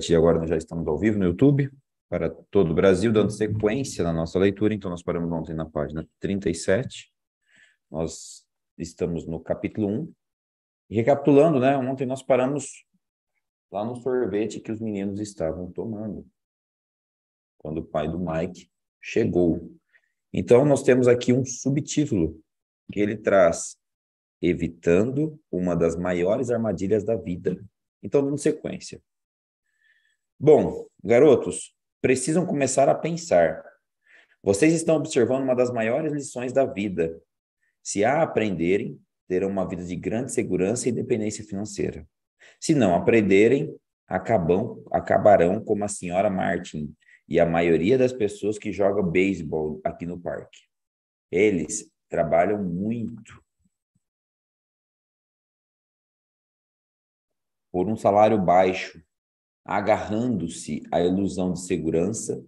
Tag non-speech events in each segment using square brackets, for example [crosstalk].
E agora nós já estamos ao vivo no YouTube para todo o Brasil, dando sequência na nossa leitura. Então, nós paramos ontem na página 37. Nós estamos no capítulo 1. recapitulando, né? Ontem nós paramos lá no sorvete que os meninos estavam tomando, quando o pai do Mike chegou. Então, nós temos aqui um subtítulo que ele traz Evitando uma das maiores armadilhas da vida. Então, dando sequência. Bom, garotos, precisam começar a pensar. Vocês estão observando uma das maiores lições da vida. Se a aprenderem, terão uma vida de grande segurança e independência financeira. Se não aprenderem, acabam, acabarão como a senhora Martin e a maioria das pessoas que jogam beisebol aqui no parque. Eles trabalham muito por um salário baixo agarrando-se à ilusão de segurança,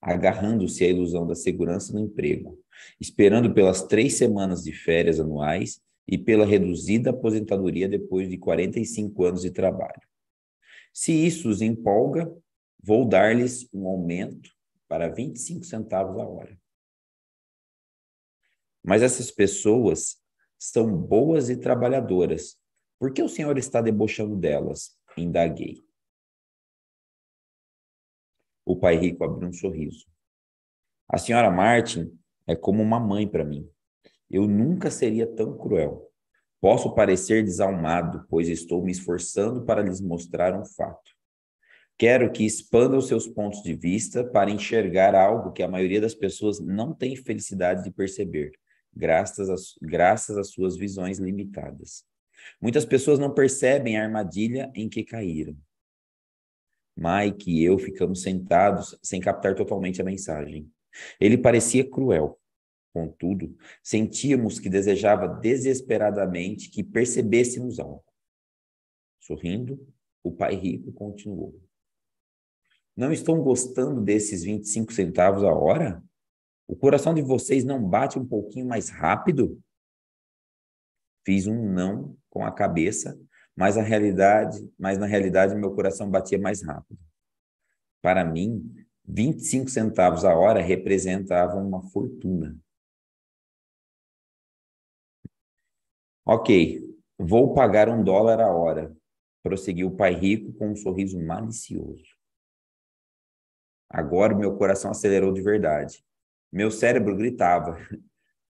agarrando-se à ilusão da segurança no emprego, esperando pelas três semanas de férias anuais e pela reduzida aposentadoria depois de 45 anos de trabalho. Se isso os empolga, vou dar-lhes um aumento para 25 centavos a hora. Mas essas pessoas são boas e trabalhadoras. Por que o senhor está debochando delas? Indaguei. O pai rico abriu um sorriso. A senhora Martin é como uma mãe para mim. Eu nunca seria tão cruel. Posso parecer desalmado, pois estou me esforçando para lhes mostrar um fato. Quero que expandam seus pontos de vista para enxergar algo que a maioria das pessoas não tem felicidade de perceber, graças, às graças às suas visões limitadas. Muitas pessoas não percebem a armadilha em que caíram. Mike e eu ficamos sentados sem captar totalmente a mensagem. Ele parecia cruel. Contudo, sentíamos que desejava desesperadamente que percebêssemos algo. Sorrindo, o pai rico continuou. Não estão gostando desses 25 centavos a hora? O coração de vocês não bate um pouquinho mais rápido? Fiz um não com a cabeça mas a realidade, mas na realidade meu coração batia mais rápido. Para mim, 25 centavos a hora representava uma fortuna. Ok, vou pagar um dólar a hora, prosseguiu o pai rico com um sorriso malicioso. Agora meu coração acelerou de verdade. Meu cérebro gritava: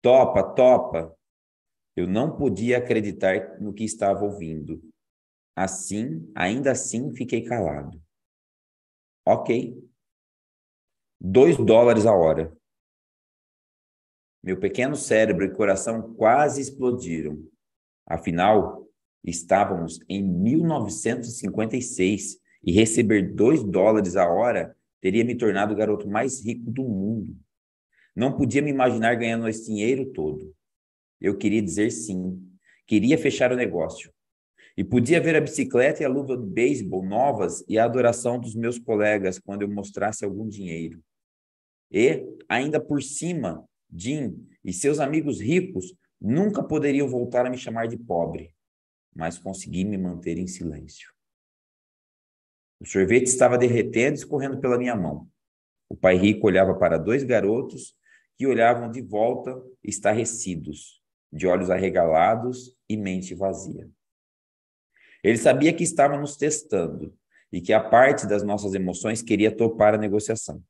topa, topa! Eu não podia acreditar no que estava ouvindo. Assim, ainda assim, fiquei calado. Ok. Dois dólares a hora. Meu pequeno cérebro e coração quase explodiram. Afinal, estávamos em 1956 e receber dois dólares a hora teria me tornado o garoto mais rico do mundo. Não podia me imaginar ganhando esse dinheiro todo. Eu queria dizer sim. Queria fechar o negócio. E podia ver a bicicleta e a luva de beisebol novas e a adoração dos meus colegas quando eu mostrasse algum dinheiro. E, ainda por cima, Jim e seus amigos ricos nunca poderiam voltar a me chamar de pobre, mas consegui me manter em silêncio. O sorvete estava derretendo e escorrendo pela minha mão. O pai rico olhava para dois garotos que olhavam de volta, estarrecidos, de olhos arregalados e mente vazia. Ele sabia que estava nos testando e que a parte das nossas emoções queria topar a negociação.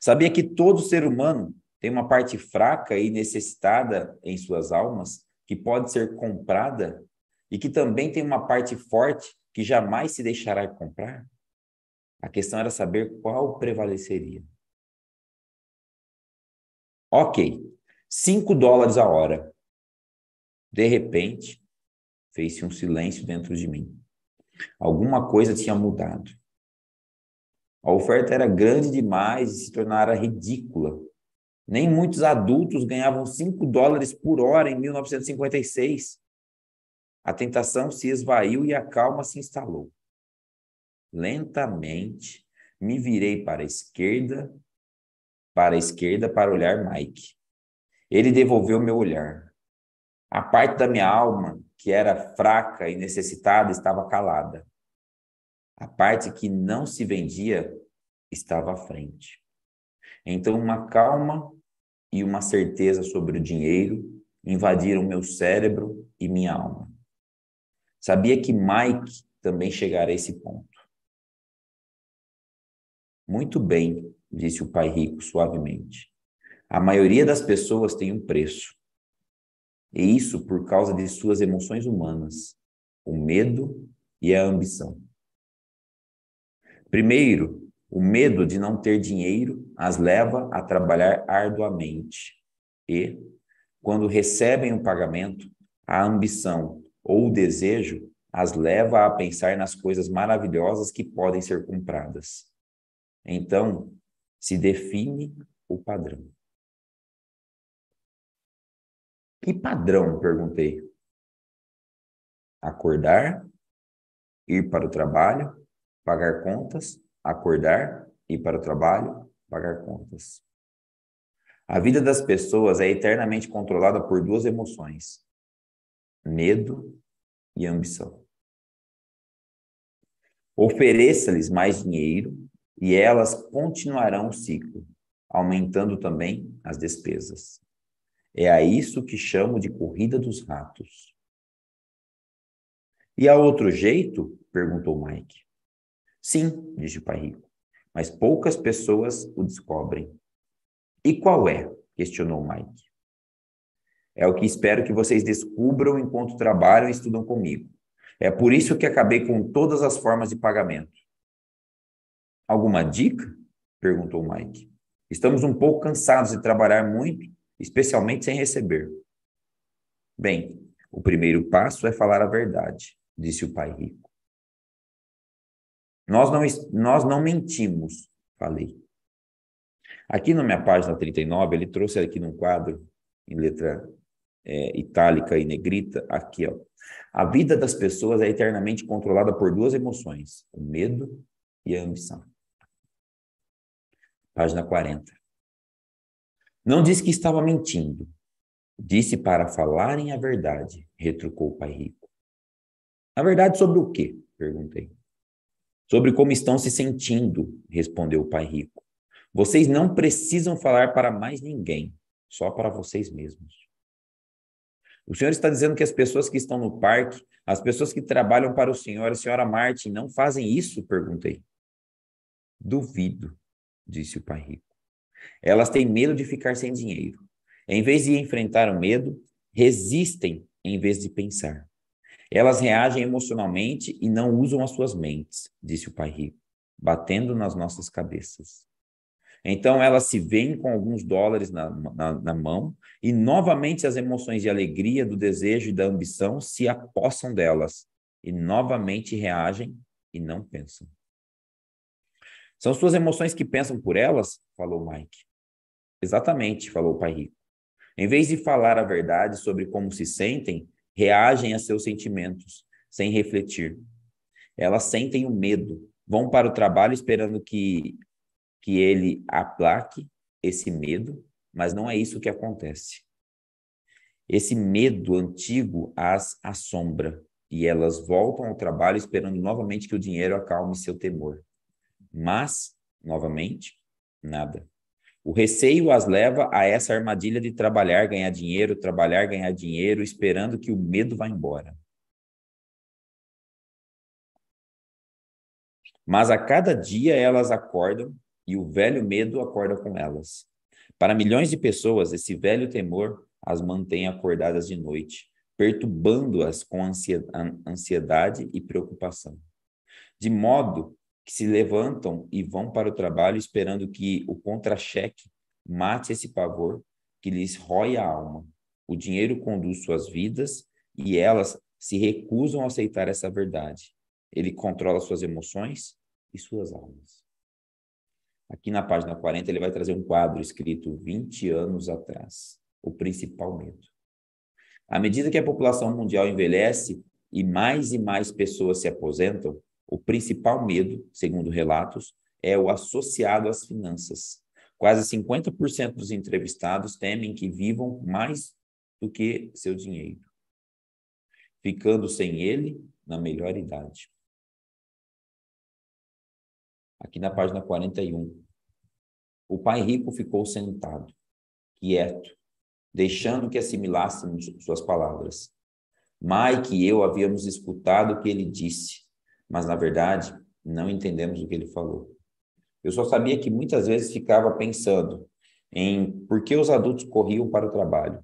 Sabia que todo ser humano tem uma parte fraca e necessitada em suas almas que pode ser comprada e que também tem uma parte forte que jamais se deixará comprar? A questão era saber qual prevaleceria. Ok, cinco dólares a hora. De repente, fez-se um silêncio dentro de mim. Alguma coisa tinha mudado. A oferta era grande demais e se tornara ridícula. Nem muitos adultos ganhavam 5 dólares por hora em 1956. A tentação se esvaiu e a calma se instalou. Lentamente me virei para a esquerda, para a esquerda para olhar Mike. Ele devolveu meu olhar. A parte da minha alma que era fraca e necessitada estava calada. A parte que não se vendia estava à frente. Então, uma calma e uma certeza sobre o dinheiro invadiram meu cérebro e minha alma. Sabia que Mike também chegara a esse ponto. Muito bem, disse o pai rico suavemente. A maioria das pessoas tem um preço. E isso por causa de suas emoções humanas, o medo e a ambição. Primeiro, o medo de não ter dinheiro as leva a trabalhar arduamente e, quando recebem o um pagamento, a ambição ou o desejo as leva a pensar nas coisas maravilhosas que podem ser compradas. Então, se define o padrão. Que padrão? Perguntei. Acordar, ir para o trabalho, pagar contas, acordar, ir para o trabalho, pagar contas. A vida das pessoas é eternamente controlada por duas emoções: medo e ambição. Ofereça-lhes mais dinheiro e elas continuarão o ciclo, aumentando também as despesas. É a isso que chamo de corrida dos ratos. E há outro jeito? perguntou Mike. Sim, disse o pai rico, mas poucas pessoas o descobrem. E qual é? questionou Mike. É o que espero que vocês descubram enquanto trabalham e estudam comigo. É por isso que acabei com todas as formas de pagamento. Alguma dica? perguntou Mike. Estamos um pouco cansados de trabalhar muito especialmente sem receber. Bem, o primeiro passo é falar a verdade, disse o pai rico. Nós não, nós não mentimos, falei. Aqui na minha página 39, ele trouxe aqui num quadro, em letra é, itálica e negrita, aqui, ó. A vida das pessoas é eternamente controlada por duas emoções, o medo e a ambição. Página 40. Não disse que estava mentindo. Disse para falarem a verdade, retrucou o pai rico. A verdade sobre o quê? perguntei. Sobre como estão se sentindo, respondeu o pai rico. Vocês não precisam falar para mais ninguém, só para vocês mesmos. O senhor está dizendo que as pessoas que estão no parque, as pessoas que trabalham para o senhor, a senhora Martin, não fazem isso? perguntei. Duvido, disse o pai rico. Elas têm medo de ficar sem dinheiro. Em vez de enfrentar o medo, resistem em vez de pensar. Elas reagem emocionalmente e não usam as suas mentes, disse o pai rico, batendo nas nossas cabeças. Então elas se veem com alguns dólares na, na, na, mão e novamente as emoções de alegria, do desejo e da ambição se apossam delas e novamente reagem e não pensam. São suas emoções que pensam por elas? Falou Mike. Exatamente, falou o pai rico. Em vez de falar a verdade sobre como se sentem, reagem a seus sentimentos, sem refletir. Elas sentem o medo, vão para o trabalho esperando que, que ele aplaque esse medo, mas não é isso que acontece. Esse medo antigo as assombra e elas voltam ao trabalho esperando novamente que o dinheiro acalme seu temor. Mas, novamente, nada. O receio as leva a essa armadilha de trabalhar, ganhar dinheiro, trabalhar, ganhar dinheiro, esperando que o medo vá embora. Mas a cada dia elas acordam e o velho medo acorda com elas. Para milhões de pessoas, esse velho temor as mantém acordadas de noite, perturbando-as com ansiedade e preocupação. De modo que se levantam e vão para o trabalho esperando que o contra-cheque mate esse pavor que lhes rói a alma. O dinheiro conduz suas vidas e elas se recusam a aceitar essa verdade. Ele controla suas emoções e suas almas. Aqui na página 40, ele vai trazer um quadro escrito 20 anos atrás, o principal medo. À medida que a população mundial envelhece e mais e mais pessoas se aposentam, o principal medo, segundo relatos, é o associado às finanças. Quase 50% dos entrevistados temem que vivam mais do que seu dinheiro, ficando sem ele na melhor idade. Aqui na página 41. O pai rico ficou sentado, quieto, deixando que assimilássemos suas palavras. Mike e eu havíamos escutado o que ele disse, mas na verdade não entendemos o que ele falou. Eu só sabia que muitas vezes ficava pensando em por que os adultos corriam para o trabalho.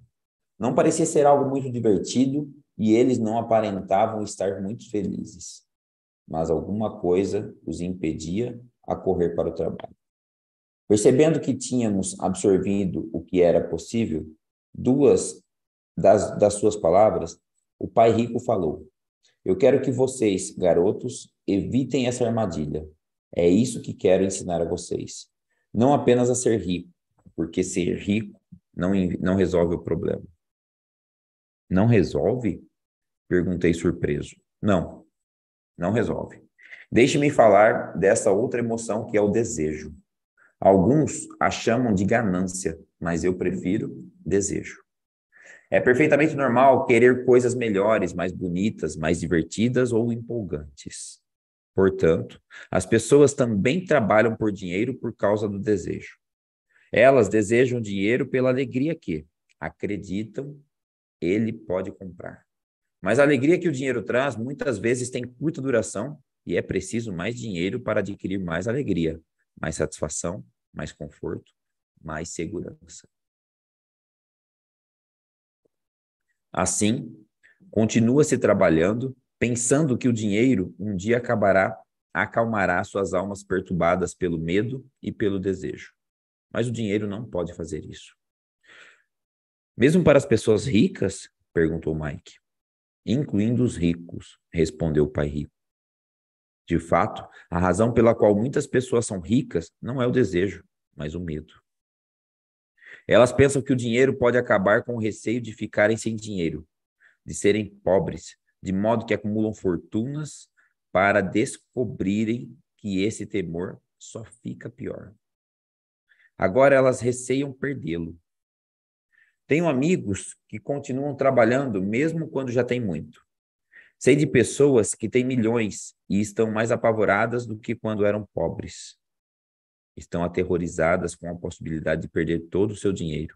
Não parecia ser algo muito divertido e eles não aparentavam estar muito felizes, mas alguma coisa os impedia a correr para o trabalho. Percebendo que tínhamos absorvido o que era possível, duas das, das suas palavras, o pai rico falou: eu quero que vocês, garotos, evitem essa armadilha. É isso que quero ensinar a vocês. Não apenas a ser rico, porque ser rico não, não resolve o problema. Não resolve? Perguntei surpreso. Não, não resolve. Deixe-me falar dessa outra emoção que é o desejo. Alguns a chamam de ganância, mas eu prefiro desejo. É perfeitamente normal querer coisas melhores, mais bonitas, mais divertidas ou empolgantes. Portanto, as pessoas também trabalham por dinheiro por causa do desejo. Elas desejam dinheiro pela alegria que, acreditam, ele pode comprar. Mas a alegria que o dinheiro traz muitas vezes tem curta duração e é preciso mais dinheiro para adquirir mais alegria, mais satisfação, mais conforto, mais segurança. Assim, continua se trabalhando, pensando que o dinheiro um dia acabará, acalmará suas almas perturbadas pelo medo e pelo desejo. Mas o dinheiro não pode fazer isso. Mesmo para as pessoas ricas? perguntou Mike. Incluindo os ricos, respondeu o pai rico. De fato, a razão pela qual muitas pessoas são ricas não é o desejo, mas o medo. Elas pensam que o dinheiro pode acabar com o receio de ficarem sem dinheiro, de serem pobres, de modo que acumulam fortunas para descobrirem que esse temor só fica pior. Agora elas receiam perdê-lo. Tenho amigos que continuam trabalhando mesmo quando já têm muito. Sei de pessoas que têm milhões e estão mais apavoradas do que quando eram pobres estão aterrorizadas com a possibilidade de perder todo o seu dinheiro.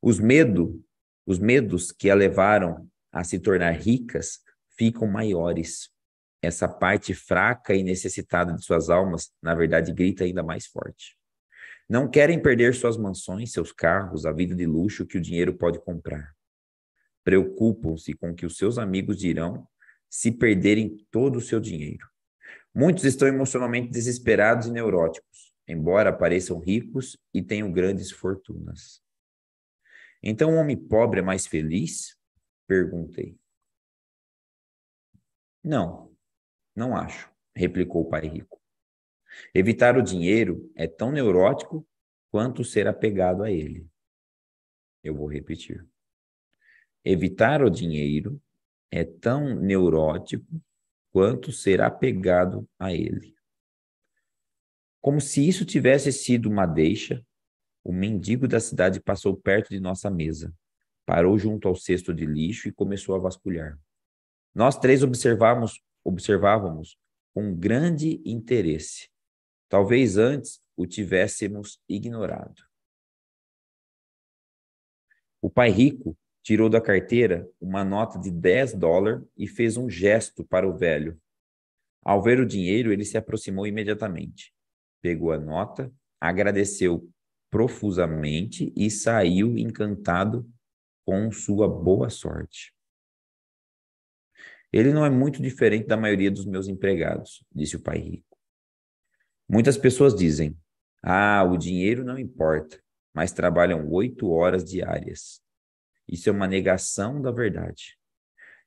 Os medo, os medos que a levaram a se tornar ricas ficam maiores. Essa parte fraca e necessitada de suas almas, na verdade, grita ainda mais forte. Não querem perder suas mansões, seus carros, a vida de luxo que o dinheiro pode comprar. Preocupam-se com o que os seus amigos dirão se perderem todo o seu dinheiro. Muitos estão emocionalmente desesperados e neuróticos, embora pareçam ricos e tenham grandes fortunas. Então, o um homem pobre é mais feliz? Perguntei. Não, não acho, replicou o pai rico. Evitar o dinheiro é tão neurótico quanto ser apegado a ele. Eu vou repetir. Evitar o dinheiro é tão neurótico quanto será pegado a ele. Como se isso tivesse sido uma deixa, o mendigo da cidade passou perto de nossa mesa, parou junto ao cesto de lixo e começou a vasculhar. Nós três observávamos, observávamos com grande interesse. Talvez antes o tivéssemos ignorado. O pai rico tirou da carteira uma nota de 10 dólares e fez um gesto para o velho. Ao ver o dinheiro, ele se aproximou imediatamente. Pegou a nota, agradeceu profusamente e saiu encantado com sua boa sorte. Ele não é muito diferente da maioria dos meus empregados, disse o pai rico. Muitas pessoas dizem: Ah, o dinheiro não importa, mas trabalham oito horas diárias. Isso é uma negação da verdade.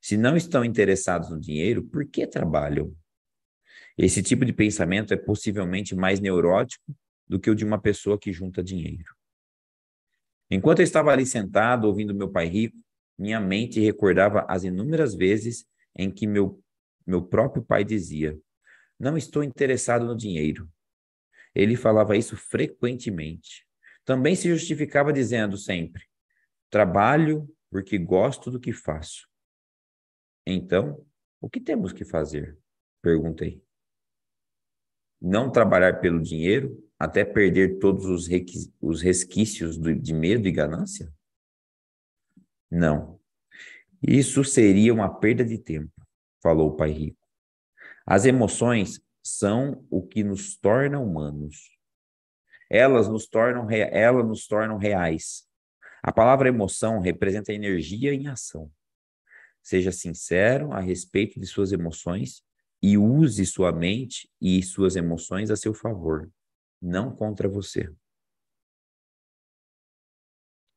Se não estão interessados no dinheiro, por que trabalham? Esse tipo de pensamento é possivelmente mais neurótico do que o de uma pessoa que junta dinheiro. Enquanto eu estava ali sentado ouvindo meu pai rico, minha mente recordava as inúmeras vezes em que meu, meu próprio pai dizia: Não estou interessado no dinheiro. Ele falava isso frequentemente. Também se justificava dizendo sempre: Trabalho porque gosto do que faço. Então, o que temos que fazer? Perguntei. Não trabalhar pelo dinheiro até perder todos os, os resquícios do, de medo e ganância? Não. Isso seria uma perda de tempo, falou o pai rico. As emoções são o que nos torna humanos. Elas nos tornam, ela nos tornam reais. A palavra emoção representa energia em ação. Seja sincero a respeito de suas emoções e use sua mente e suas emoções a seu favor, não contra você.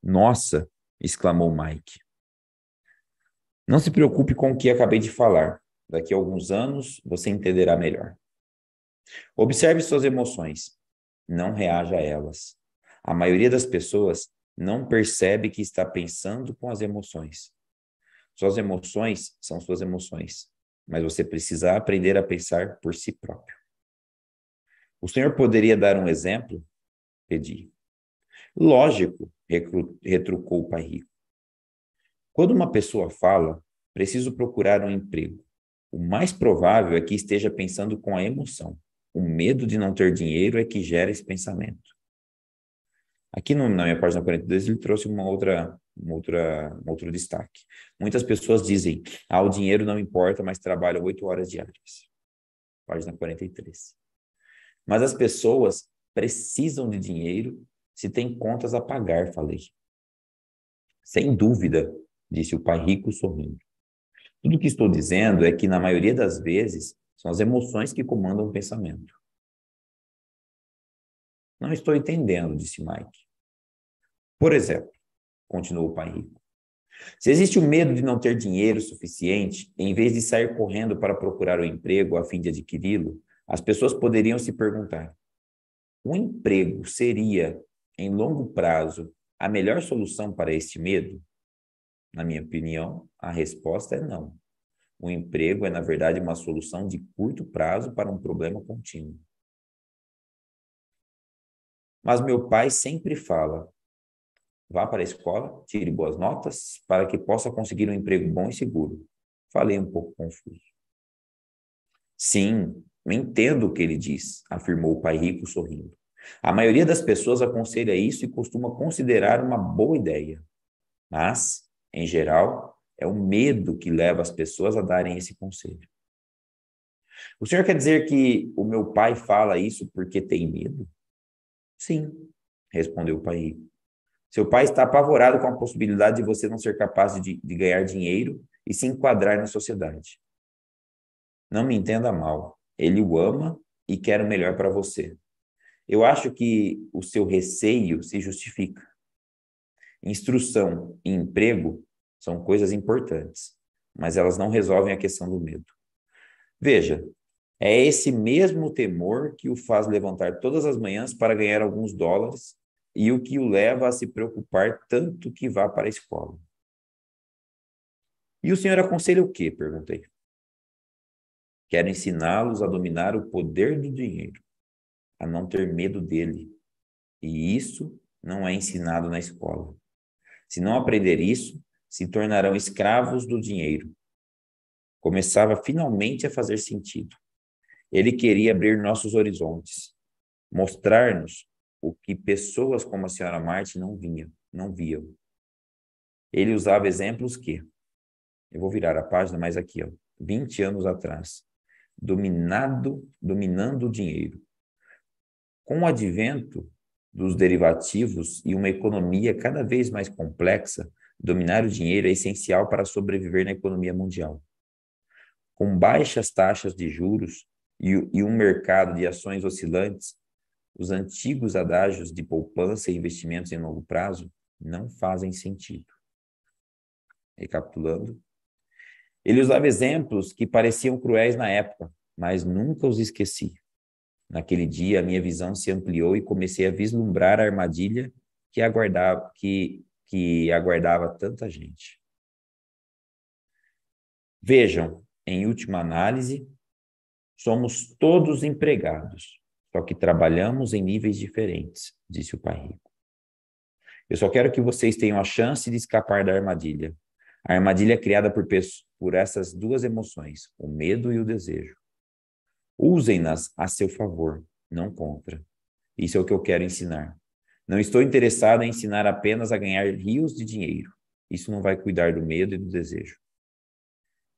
Nossa, exclamou Mike. Não se preocupe com o que acabei de falar. Daqui a alguns anos você entenderá melhor. Observe suas emoções. Não reaja a elas. A maioria das pessoas não percebe que está pensando com as emoções. Suas emoções são suas emoções, mas você precisa aprender a pensar por si próprio. O senhor poderia dar um exemplo? Pedi. Lógico, retrucou o pai rico. Quando uma pessoa fala, preciso procurar um emprego. O mais provável é que esteja pensando com a emoção. O medo de não ter dinheiro é que gera esse pensamento. Aqui no, na minha página 42 ele trouxe uma outra, uma outra, um outro destaque. Muitas pessoas dizem, ah, o dinheiro não importa, mas trabalho oito horas diárias. Página 43. Mas as pessoas precisam de dinheiro se tem contas a pagar, falei. Sem dúvida, disse o pai rico sorrindo. Tudo que estou dizendo é que, na maioria das vezes, são as emoções que comandam o pensamento. Não estou entendendo, disse Mike. Por exemplo, continuou o pai rico, se existe o medo de não ter dinheiro suficiente, em vez de sair correndo para procurar um emprego a fim de adquiri-lo, as pessoas poderiam se perguntar: o emprego seria, em longo prazo, a melhor solução para este medo? Na minha opinião, a resposta é não. O emprego é, na verdade, uma solução de curto prazo para um problema contínuo. Mas meu pai sempre fala: Vá para a escola, tire boas notas, para que possa conseguir um emprego bom e seguro. Falei um pouco confuso. Sim, entendo o que ele diz, afirmou o pai rico sorrindo. A maioria das pessoas aconselha isso e costuma considerar uma boa ideia. Mas, em geral, é o medo que leva as pessoas a darem esse conselho. O senhor quer dizer que o meu pai fala isso porque tem medo? Sim, respondeu o pai rico. Seu pai está apavorado com a possibilidade de você não ser capaz de, de ganhar dinheiro e se enquadrar na sociedade. Não me entenda mal. Ele o ama e quer o melhor para você. Eu acho que o seu receio se justifica. Instrução e emprego são coisas importantes, mas elas não resolvem a questão do medo. Veja, é esse mesmo temor que o faz levantar todas as manhãs para ganhar alguns dólares e o que o leva a se preocupar tanto que vá para a escola. E o senhor aconselha o quê? perguntei. Quero ensiná-los a dominar o poder do dinheiro, a não ter medo dele. E isso não é ensinado na escola. Se não aprender isso, se tornarão escravos do dinheiro. Começava finalmente a fazer sentido. Ele queria abrir nossos horizontes, mostrar-nos o que pessoas como a senhora Marte não vinham, não viam. Ele usava exemplos que, eu vou virar a página, mas aqui, ó, 20 anos atrás, dominado, dominando o dinheiro. Com o advento dos derivativos e uma economia cada vez mais complexa, dominar o dinheiro é essencial para sobreviver na economia mundial. Com baixas taxas de juros e, e um mercado de ações oscilantes, os antigos adágios de poupança e investimentos em longo prazo não fazem sentido. Recapitulando, ele usava exemplos que pareciam cruéis na época, mas nunca os esqueci. Naquele dia, a minha visão se ampliou e comecei a vislumbrar a armadilha que aguardava, que, que aguardava tanta gente. Vejam, em última análise, somos todos empregados, só que trabalhamos em níveis diferentes, disse o pai rico. Eu só quero que vocês tenham a chance de escapar da armadilha. A armadilha é criada por, por essas duas emoções, o medo e o desejo. Usem-nas a seu favor, não contra. Isso é o que eu quero ensinar. Não estou interessado em ensinar apenas a ganhar rios de dinheiro. Isso não vai cuidar do medo e do desejo.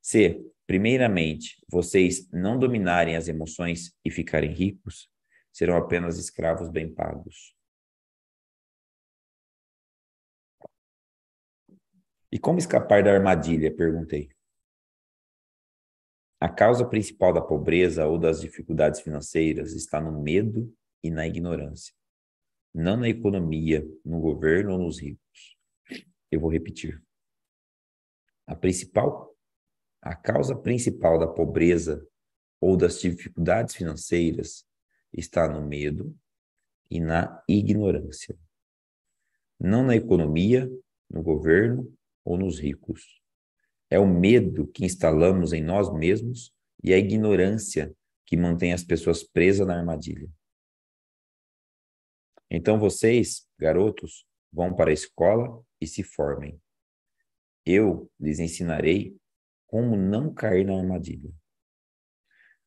Se, primeiramente, vocês não dominarem as emoções e ficarem ricos, serão apenas escravos bem pagos. E como escapar da armadilha? Perguntei. A causa principal da pobreza ou das dificuldades financeiras está no medo e na ignorância, não na economia, no governo ou nos ricos. Eu vou repetir. A principal a causa principal da pobreza ou das dificuldades financeiras está no medo e na ignorância. Não na economia, no governo ou nos ricos. É o medo que instalamos em nós mesmos e a ignorância que mantém as pessoas presas na armadilha. Então vocês, garotos, vão para a escola e se formem. Eu lhes ensinarei como não cair na armadilha.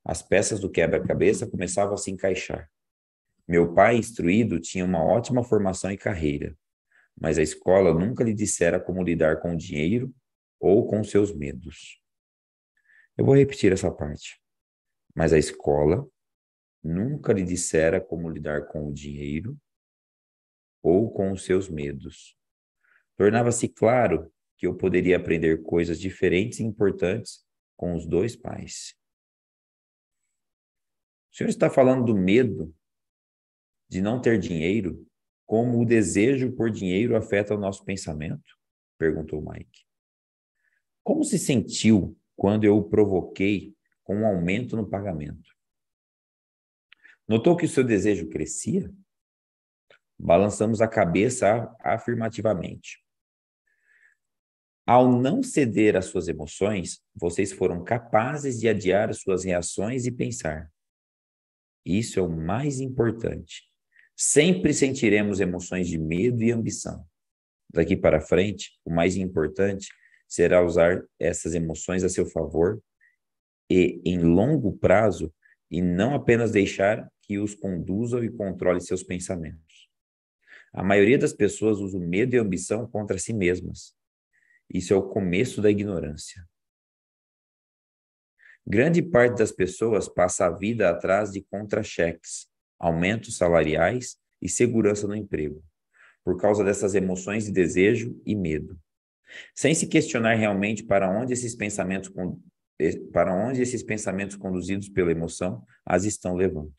As peças do quebra-cabeça começavam a se encaixar. Meu pai, instruído, tinha uma ótima formação e carreira, mas a escola nunca lhe dissera como lidar com o dinheiro ou com seus medos. Eu vou repetir essa parte. Mas a escola nunca lhe dissera como lidar com o dinheiro ou com os seus medos. Tornava-se claro que eu poderia aprender coisas diferentes e importantes com os dois pais. Senhor está falando do medo de não ter dinheiro, como o desejo por dinheiro afeta o nosso pensamento? Perguntou Mike. Como se sentiu quando eu o provoquei com um aumento no pagamento? Notou que o seu desejo crescia? Balançamos a cabeça afirmativamente. Ao não ceder às suas emoções, vocês foram capazes de adiar as suas reações e pensar: isso é o mais importante. Sempre sentiremos emoções de medo e ambição. Daqui para frente, o mais importante será usar essas emoções a seu favor e em longo prazo e não apenas deixar que os conduzam e controle seus pensamentos. A maioria das pessoas usa o medo e a ambição contra si mesmas. Isso é o começo da ignorância. Grande parte das pessoas passa a vida atrás de contra-cheques, aumentos salariais e segurança no emprego, por causa dessas emoções de desejo e medo. Sem se questionar realmente para onde esses pensamentos eh, para onde esses pensamentos conduzidos pela emoção as estão levando.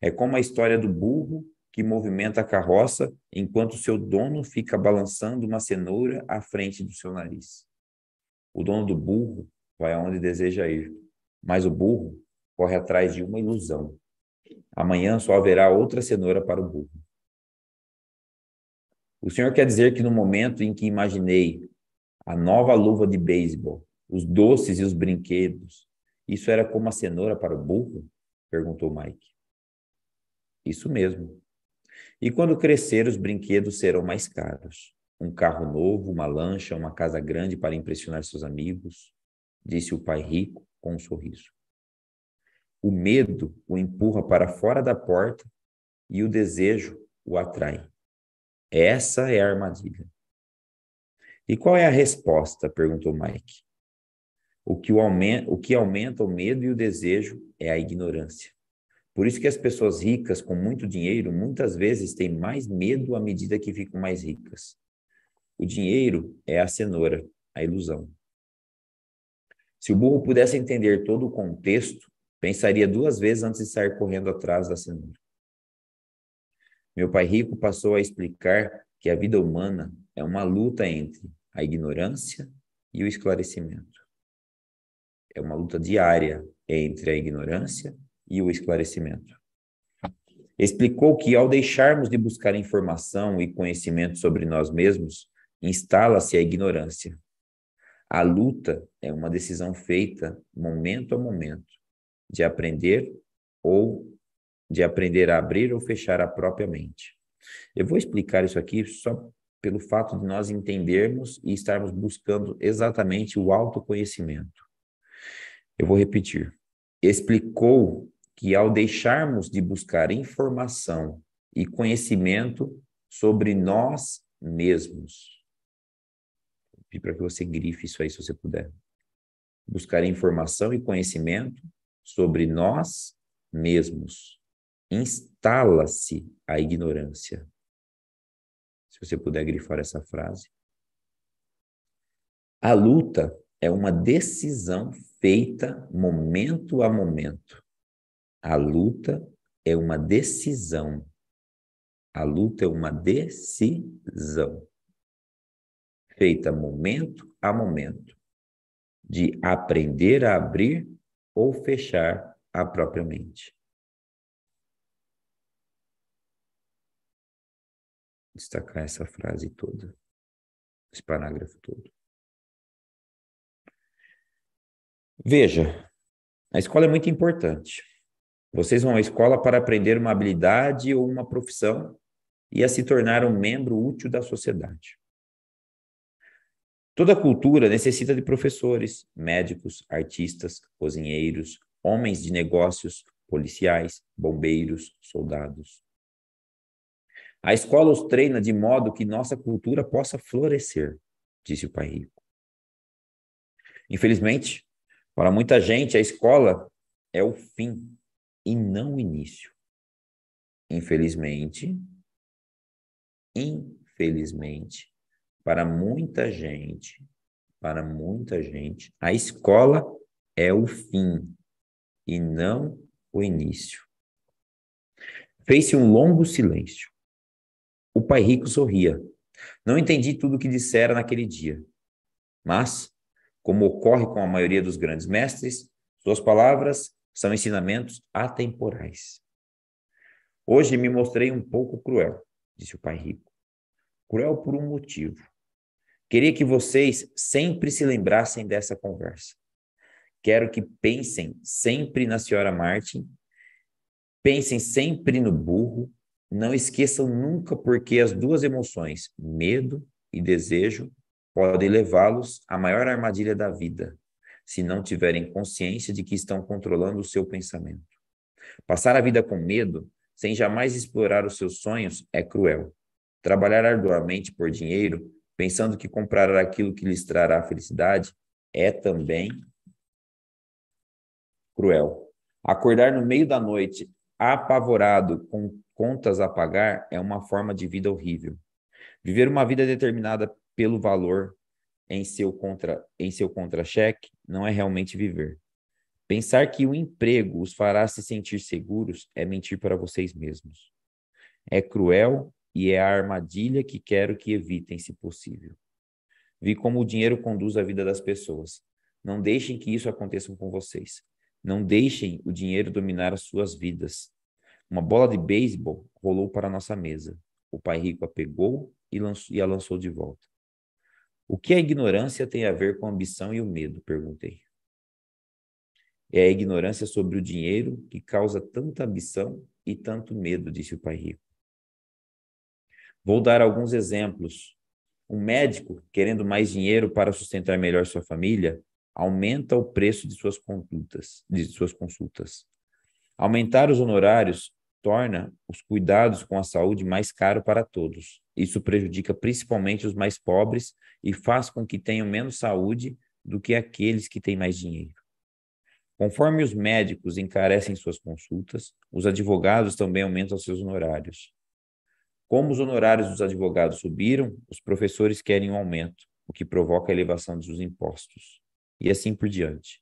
É como a história do burro que movimenta a carroça enquanto seu dono fica balançando uma cenoura à frente do seu nariz. O dono do burro vai aonde deseja ir, mas o burro corre atrás de uma ilusão. Amanhã só haverá outra cenoura para o burro. O senhor quer dizer que no momento em que imaginei a nova luva de beisebol, os doces e os brinquedos, isso era como a cenoura para o burro? perguntou Mike. Isso mesmo. E quando crescer, os brinquedos serão mais caros. Um carro novo, uma lancha, uma casa grande para impressionar seus amigos, disse o pai rico, com um sorriso. O medo o empurra para fora da porta e o desejo o atrai. Essa é a armadilha. E qual é a resposta? perguntou Mike. O que, o, aumenta, o que aumenta o medo e o desejo é a ignorância. Por isso que as pessoas ricas com muito dinheiro muitas vezes têm mais medo à medida que ficam mais ricas. O dinheiro é a cenoura, a ilusão. Se o burro pudesse entender todo o contexto, pensaria duas vezes antes de sair correndo atrás da cenoura. Meu pai rico passou a explicar que a vida humana é uma luta entre a ignorância e o esclarecimento. É uma luta diária entre a ignorância e o esclarecimento. Explicou que ao deixarmos de buscar informação e conhecimento sobre nós mesmos, instala-se a ignorância a luta é uma decisão feita momento a momento de aprender ou de aprender a abrir ou fechar a própria mente. Eu vou explicar isso aqui só pelo fato de nós entendermos e estarmos buscando exatamente o autoconhecimento. Eu vou repetir. Explicou que ao deixarmos de buscar informação e conhecimento sobre nós mesmos, e para que você grife isso aí, se você puder. Buscar informação e conhecimento sobre nós mesmos. Instala-se a ignorância. Se você puder grifar essa frase. A luta é uma decisão feita momento a momento. A luta é uma decisão. A luta é uma decisão feita momento a momento, de aprender a abrir ou fechar a própria mente. Destacar essa frase toda, esse parágrafo todo. Veja, a escola é muito importante. Vocês vão à escola para aprender uma habilidade ou uma profissão e a se tornar um membro útil da sociedade. Toda cultura necessita de professores, médicos, artistas, cozinheiros, homens de negócios, policiais, bombeiros, soldados. A escola os treina de modo que nossa cultura possa florescer, disse o pai rico. Infelizmente, para muita gente, a escola é o fim e não o início. Infelizmente, infelizmente, para muita gente, para muita gente, a escola é o fim e não o início. Fez-se um longo silêncio. O pai rico sorria. Não entendi tudo o que dissera naquele dia. Mas, como ocorre com a maioria dos grandes mestres, suas palavras são ensinamentos atemporais. Hoje me mostrei um pouco cruel, disse o pai rico. Cruel por um motivo. Queria que vocês sempre se lembrassem dessa conversa. Quero que pensem sempre na senhora Martin, pensem sempre no burro, não esqueçam nunca porque as duas emoções, medo e desejo, podem levá-los à maior armadilha da vida, se não tiverem consciência de que estão controlando o seu pensamento. Passar a vida com medo, sem jamais explorar os seus sonhos, é cruel. Trabalhar arduamente por dinheiro pensando que comprará aquilo que lhes trará felicidade, é também cruel. Acordar no meio da noite, apavorado, com contas a pagar, é uma forma de vida horrível. Viver uma vida determinada pelo valor em seu contra em seu contra-cheque não é realmente viver. Pensar que o emprego os fará se sentir seguros é mentir para vocês mesmos. É cruel e é a armadilha que quero que evitem, se possível. Vi como o dinheiro conduz a vida das pessoas. Não deixem que isso aconteça com vocês. Não deixem o dinheiro dominar as suas vidas. Uma bola de beisebol rolou para nossa mesa. O pai rico a pegou e, lançou, e a lançou de volta. O que a ignorância tem a ver com a ambição e o medo? Perguntei. É a ignorância sobre o dinheiro que causa tanta ambição e tanto medo, disse o pai rico. Vou dar alguns exemplos. Um médico querendo mais dinheiro para sustentar melhor sua família aumenta o preço de suas consultas, de suas consultas. Aumentar os honorários torna os cuidados com a saúde mais caro para todos. Isso prejudica principalmente os mais pobres e faz com que tenham menos saúde do que aqueles que têm mais dinheiro. Conforme os médicos encarecem suas consultas, os advogados também aumentam seus honorários. Como os honorários dos advogados subiram, os professores querem um aumento, o que provoca a elevação dos impostos, e assim por diante.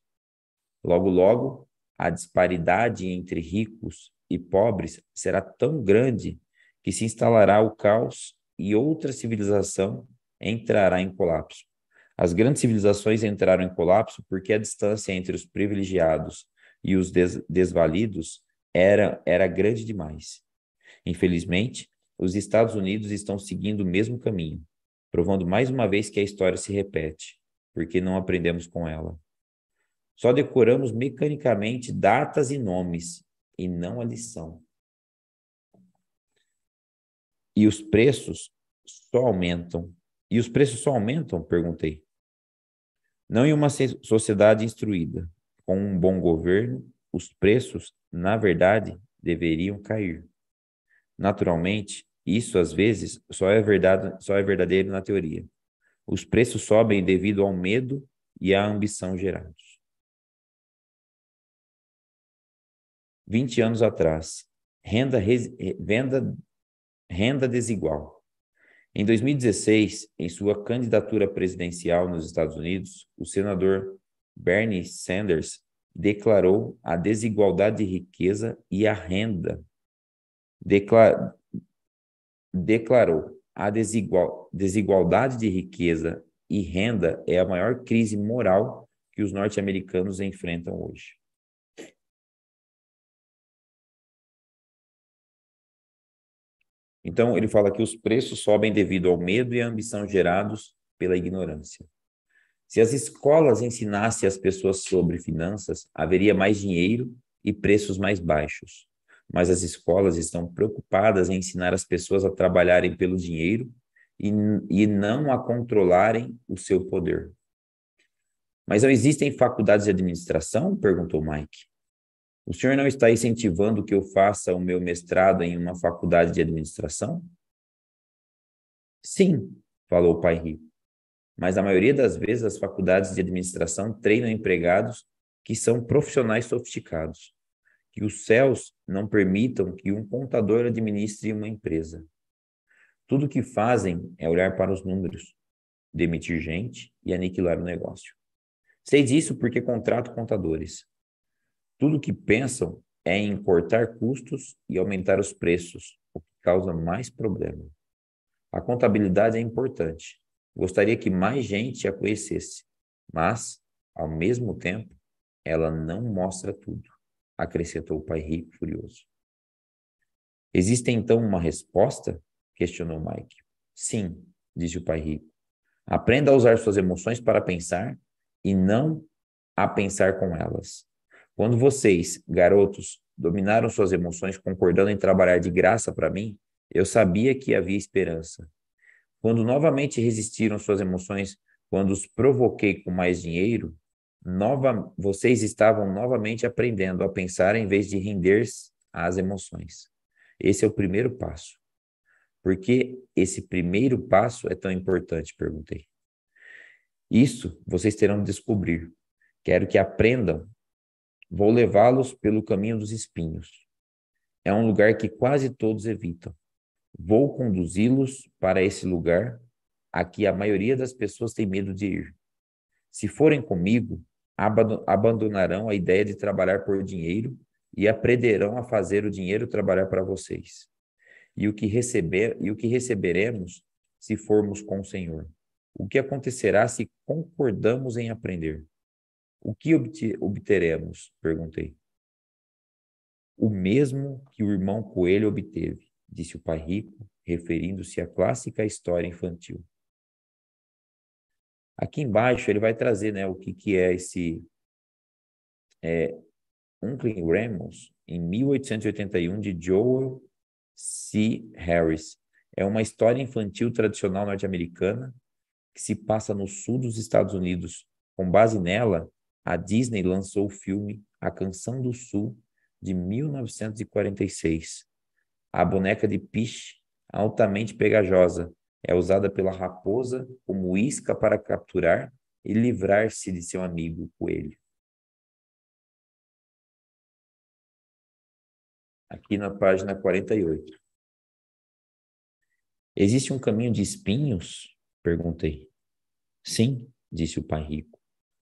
Logo, logo, a disparidade entre ricos e pobres será tão grande que se instalará o caos e outra civilização entrará em colapso. As grandes civilizações entraram em colapso porque a distância entre os privilegiados e os des desvalidos era, era grande demais. Infelizmente, os Estados Unidos estão seguindo o mesmo caminho, provando mais uma vez que a história se repete, porque não aprendemos com ela. Só decoramos mecanicamente datas e nomes, e não a lição. E os preços só aumentam. E os preços só aumentam? Perguntei. Não em uma sociedade instruída, com um bom governo, os preços, na verdade, deveriam cair. Naturalmente, isso, às vezes, só é, verdade, só é verdadeiro na teoria. Os preços sobem devido ao medo e à ambição gerados. 20 anos atrás, renda, venda, renda desigual. Em 2016, em sua candidatura presidencial nos Estados Unidos, o senador Bernie Sanders declarou a desigualdade de riqueza e a renda declarou: a desigual, desigualdade de riqueza e renda é a maior crise moral que os norte-americanos enfrentam hoje. Então, ele fala que os preços sobem devido ao medo e à ambição gerados pela ignorância. Se as escolas ensinassem as pessoas sobre finanças, haveria mais dinheiro e preços mais baixos mas as escolas estão preocupadas em ensinar as pessoas a trabalharem pelo dinheiro e, e não a controlarem o seu poder. Mas não existem faculdades de administração? perguntou Mike. O senhor não está incentivando que eu faça o meu mestrado em uma faculdade de administração? Sim, falou o pai rico. Mas a maioria das vezes as faculdades de administração treinam empregados que são profissionais sofisticados que os céus não permitam que um contador administre uma empresa. Tudo o que fazem é olhar para os números, demitir gente e aniquilar o negócio. Sei disso porque contrato contadores. Tudo o que pensam é em cortar custos e aumentar os preços, o que causa mais problema. A contabilidade é importante. Gostaria que mais gente a conhecesse, mas, ao mesmo tempo, ela não mostra tudo acrescentou o pai rico furioso. Existe então uma resposta? questionou Mike. Sim, disse o pai rico. Aprenda a usar suas emoções para pensar e não a pensar com elas. Quando vocês, garotos, dominaram suas emoções concordando em trabalhar de graça para mim, eu sabia que havia esperança. Quando novamente resistiram suas emoções, quando os provoquei com mais dinheiro, nova, vocês estavam novamente aprendendo a pensar em vez de render às emoções. Esse é o primeiro passo. Por que esse primeiro passo é tão importante? Perguntei. Isso vocês terão de descobrir. Quero que aprendam. Vou levá-los pelo caminho dos espinhos. É um lugar que quase todos evitam. Vou conduzi-los para esse lugar a que a maioria das pessoas tem medo de ir. Se forem comigo, abandonarão a ideia de trabalhar por dinheiro e aprenderão a fazer o dinheiro trabalhar para vocês. E o que receber e o que receberemos se formos com o Senhor. O que acontecerá se concordamos em aprender? O que obteremos? perguntei. O mesmo que o irmão coelho obteve, disse o pai rico, referindo-se à clássica história infantil. Aqui embaixo ele vai trazer né, o que, que é esse é, Uncle Ramos, em 1881, de Joel C. Harris. É uma história infantil tradicional norte-americana que se passa no sul dos Estados Unidos. Com base nela, a Disney lançou o filme A Canção do Sul, de 1946. A boneca de Peach, altamente pegajosa, é usada pela raposa como isca para capturar e livrar-se de seu amigo o coelho. Aqui na página 48. Existe um caminho de espinhos? Perguntei. Sim, disse o pai rico.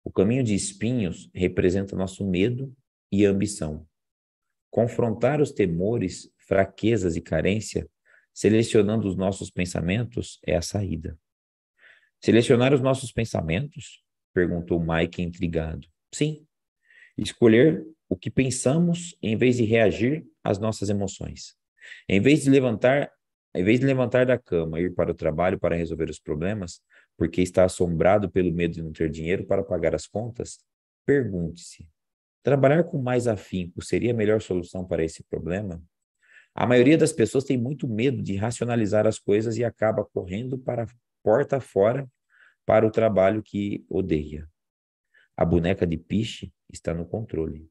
O caminho de espinhos representa nosso medo e ambição. Confrontar os temores, fraquezas e carência Selecionando os nossos pensamentos é a saída. Selecionar os nossos pensamentos? perguntou Mike intrigado. Sim. Escolher o que pensamos em vez de reagir às nossas emoções. Em vez de levantar, em vez de levantar da cama e ir para o trabalho para resolver os problemas, porque está assombrado pelo medo de não ter dinheiro para pagar as contas, pergunte-se: trabalhar com mais afinco seria a melhor solução para esse problema? A maioria das pessoas tem muito medo de racionalizar as coisas e acaba correndo para a porta fora para o trabalho que odeia. A boneca de piche está no controle.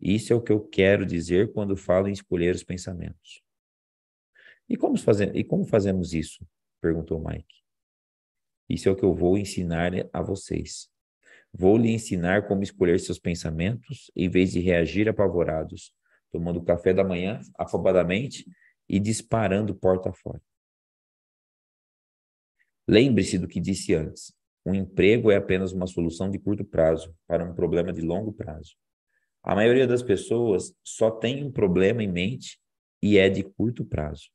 Isso é o que eu quero dizer quando falo em escolher os pensamentos. E como, e como fazemos isso? perguntou Mike. Isso é o que eu vou ensinar a vocês. Vou lhe ensinar como escolher seus pensamentos em vez de reagir apavorados tomando café da manhã, afobadamente, e disparando porta fora. Lembre-se do que disse antes. Um emprego é apenas uma solução de curto prazo para um problema de longo prazo. A maioria das pessoas só tem um problema em mente e é de curto prazo.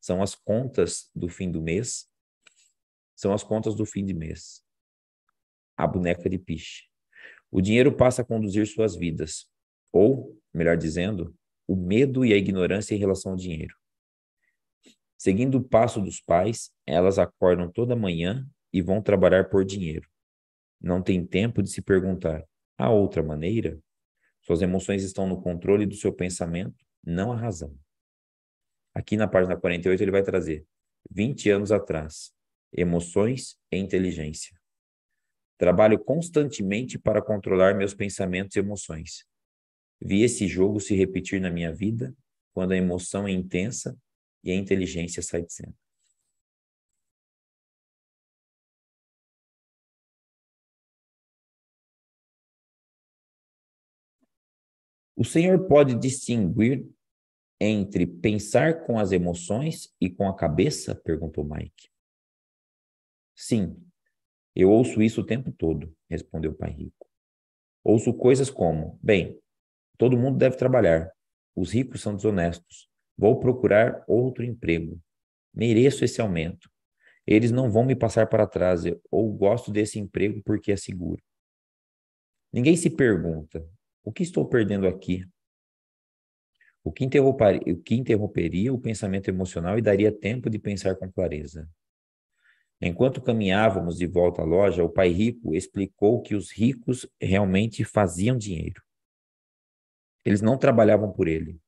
São as contas do fim do mês, são as contas do fim de mês. A boneca de piche. O dinheiro passa a conduzir suas vidas, ou melhor dizendo, o medo e a ignorância em relação ao dinheiro. Seguindo o passo dos pais, elas acordam toda manhã e vão trabalhar por dinheiro. Não tem tempo de se perguntar: há outra maneira? Suas emoções estão no controle do seu pensamento, não a razão. Aqui na página 48 ele vai trazer 20 anos atrás, emoções e inteligência. Trabalho constantemente para controlar meus pensamentos e emoções. Vi esse jogo se repetir na minha vida quando a emoção é intensa e a inteligência sai de cena. O Senhor pode distinguir entre pensar com as emoções e com a cabeça? perguntou Mike. Sim, eu ouço isso o tempo todo, respondeu o pai rico. Ouço coisas como: bem, Todo mundo deve trabalhar. Os ricos são desonestos. Vou procurar outro emprego. Mereço esse aumento. Eles não vão me passar para trás. Ou gosto desse emprego porque é seguro. Ninguém se pergunta: o que estou perdendo aqui? O que, interromperia, o que interromperia o pensamento emocional e daria tempo de pensar com clareza. Enquanto caminhávamos de volta à loja, o pai rico explicou que os ricos realmente faziam dinheiro. Eles não trabalhavam por ele.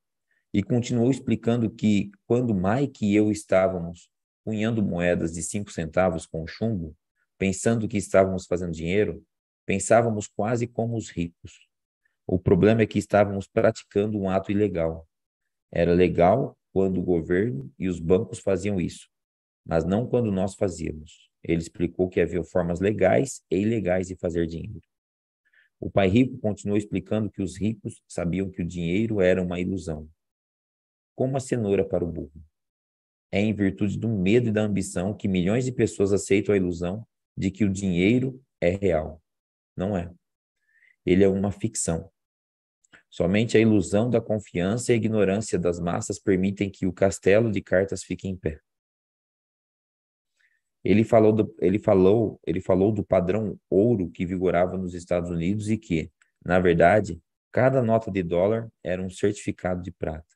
E continuou explicando que, quando Mike e eu estávamos cunhando moedas de cinco centavos com chumbo, pensando que estávamos fazendo dinheiro, pensávamos quase como os ricos. O problema é que estávamos praticando um ato ilegal. Era legal quando o governo e os bancos faziam isso, mas não quando nós fazíamos. Ele explicou que havia formas legais e ilegais de fazer dinheiro. O pai rico continuou explicando que os ricos sabiam que o dinheiro era uma ilusão, como a cenoura para o burro. É em virtude do medo e da ambição que milhões de pessoas aceitam a ilusão de que o dinheiro é real. Não é. Ele é uma ficção. Somente a ilusão da confiança e a ignorância das massas permitem que o castelo de cartas fique em pé. Ele falou, do, ele, falou, ele falou do padrão ouro que vigorava nos Estados Unidos e que, na verdade, cada nota de dólar era um certificado de prata.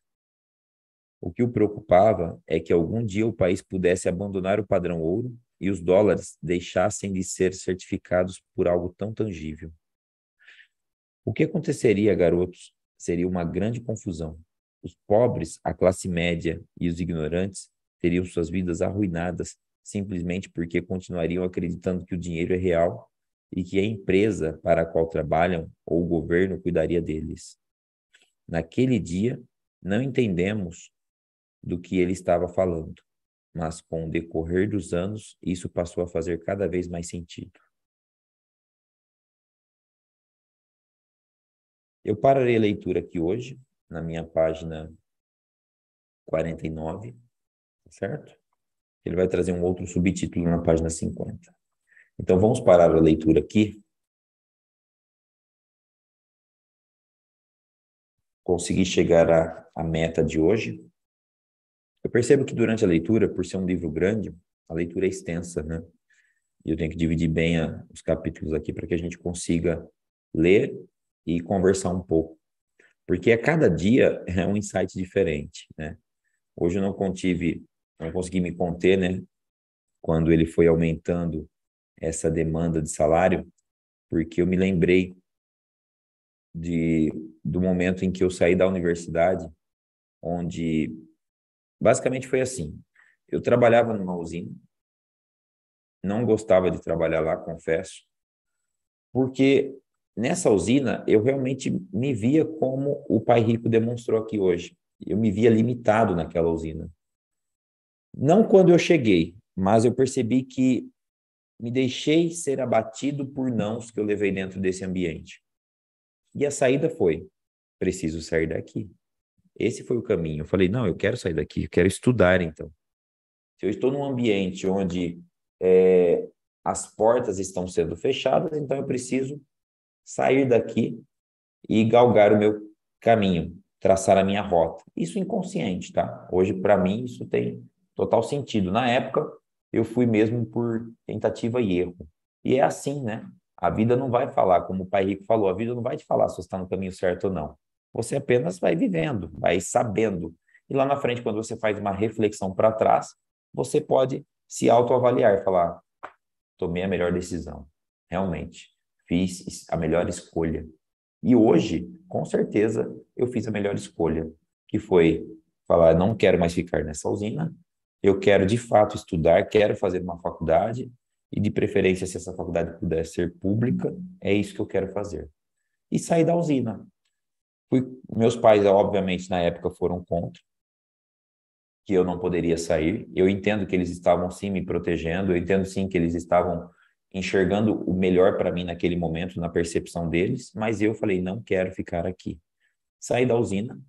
O que o preocupava é que algum dia o país pudesse abandonar o padrão ouro e os dólares deixassem de ser certificados por algo tão tangível. O que aconteceria, garotos, seria uma grande confusão. Os pobres, a classe média e os ignorantes teriam suas vidas arruinadas simplesmente porque continuariam acreditando que o dinheiro é real e que a empresa para a qual trabalham ou o governo cuidaria deles. Naquele dia, não entendemos do que ele estava falando, mas com o decorrer dos anos, isso passou a fazer cada vez mais sentido. Eu pararei a leitura aqui hoje, na minha página 49, tá certo? ele vai trazer um outro subtítulo na página 50. Então vamos parar a leitura aqui. Consegui chegar à, à meta de hoje. Eu percebo que durante a leitura, por ser um livro grande, a leitura é extensa, né? E eu tenho que dividir bem a, os capítulos aqui para que a gente consiga ler e conversar um pouco. Porque a cada dia [laughs] é um insight diferente, né? Hoje eu não contive não consegui me conter, né? Quando ele foi aumentando essa demanda de salário, porque eu me lembrei de, do momento em que eu saí da universidade, onde basicamente foi assim: eu trabalhava numa usina, não gostava de trabalhar lá, confesso, porque nessa usina eu realmente me via como o pai rico demonstrou aqui hoje. Eu me via limitado naquela usina. Não quando eu cheguei, mas eu percebi que me deixei ser abatido por nãos que eu levei dentro desse ambiente. E a saída foi: preciso sair daqui. Esse foi o caminho. Eu falei: não, eu quero sair daqui, eu quero estudar então. Se eu estou num ambiente onde é, as portas estão sendo fechadas, então eu preciso sair daqui e galgar o meu caminho, traçar a minha rota. Isso inconsciente, tá? Hoje, para mim, isso tem total sentido. Na época, eu fui mesmo por tentativa e erro. E é assim, né? A vida não vai falar, como o pai Rico falou, a vida não vai te falar se você está no caminho certo ou não. Você apenas vai vivendo, vai sabendo. E lá na frente, quando você faz uma reflexão para trás, você pode se autoavaliar, falar: tomei a melhor decisão, realmente, fiz a melhor escolha. E hoje, com certeza, eu fiz a melhor escolha, que foi falar: não quero mais ficar nessa usina, eu quero de fato estudar, quero fazer uma faculdade, e de preferência, se essa faculdade puder ser pública, é isso que eu quero fazer. E saí da usina. Fui, meus pais, obviamente, na época foram contra, que eu não poderia sair. Eu entendo que eles estavam sim me protegendo, eu entendo sim que eles estavam enxergando o melhor para mim naquele momento, na percepção deles, mas eu falei, não quero ficar aqui. Saí da usina,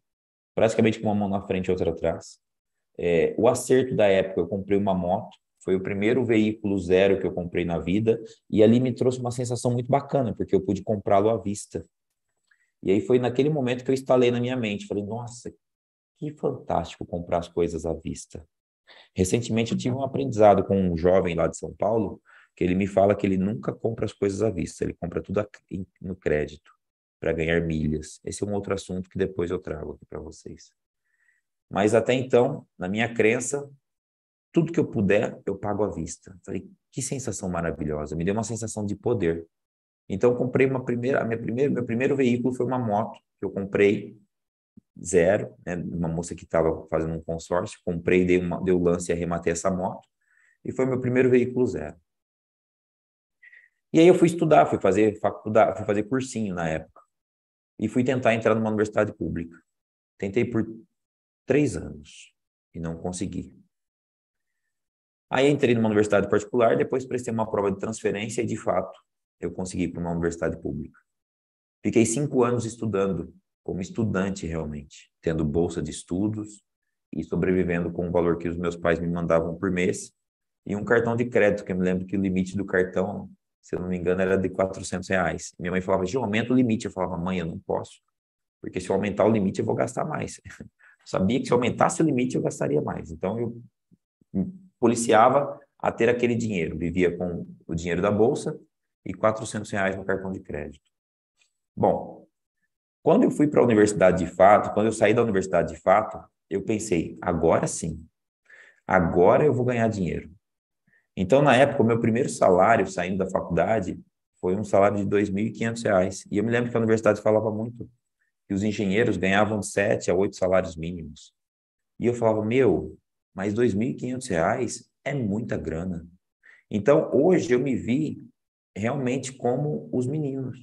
praticamente com uma mão na frente e outra atrás. É, o acerto da época, eu comprei uma moto, foi o primeiro veículo zero que eu comprei na vida, e ali me trouxe uma sensação muito bacana, porque eu pude comprá-lo à vista. E aí foi naquele momento que eu instalei na minha mente, falei, nossa, que fantástico comprar as coisas à vista. Recentemente eu tive um aprendizado com um jovem lá de São Paulo, que ele me fala que ele nunca compra as coisas à vista, ele compra tudo no crédito para ganhar milhas. Esse é um outro assunto que depois eu trago aqui para vocês. Mas até então, na minha crença, tudo que eu puder, eu pago à vista. Falei, que sensação maravilhosa, me deu uma sensação de poder. Então, comprei uma primeira, a minha primeira, meu primeiro veículo foi uma moto que eu comprei zero, né, uma moça que estava fazendo um consórcio, comprei, dei, uma, dei o lance e arrematei essa moto, e foi meu primeiro veículo zero. E aí eu fui estudar, fui fazer faculdade, fui fazer cursinho na época, e fui tentar entrar numa universidade pública. Tentei por três anos e não consegui. Aí entrei numa universidade particular, depois prestei uma prova de transferência e, de fato, eu consegui para uma universidade pública. Fiquei cinco anos estudando, como estudante realmente, tendo bolsa de estudos e sobrevivendo com o valor que os meus pais me mandavam por mês e um cartão de crédito, que eu me lembro que o limite do cartão, se eu não me engano, era de 400 reais. Minha mãe falava, Gil, aumenta o limite. Eu falava, mãe, eu não posso, porque se eu aumentar o limite, eu vou gastar mais. Sabia que se aumentasse o limite eu gastaria mais. Então eu policiava a ter aquele dinheiro. Vivia com o dinheiro da bolsa e 400 reais no cartão de crédito. Bom, quando eu fui para a universidade de fato, quando eu saí da universidade de fato, eu pensei, agora sim, agora eu vou ganhar dinheiro. Então, na época, o meu primeiro salário saindo da faculdade foi um salário de R$ 2.500. E eu me lembro que a universidade falava muito que os engenheiros ganhavam sete a oito salários mínimos. E eu falava, meu, mas R$ 2.500 é muita grana. Então, hoje eu me vi realmente como os meninos.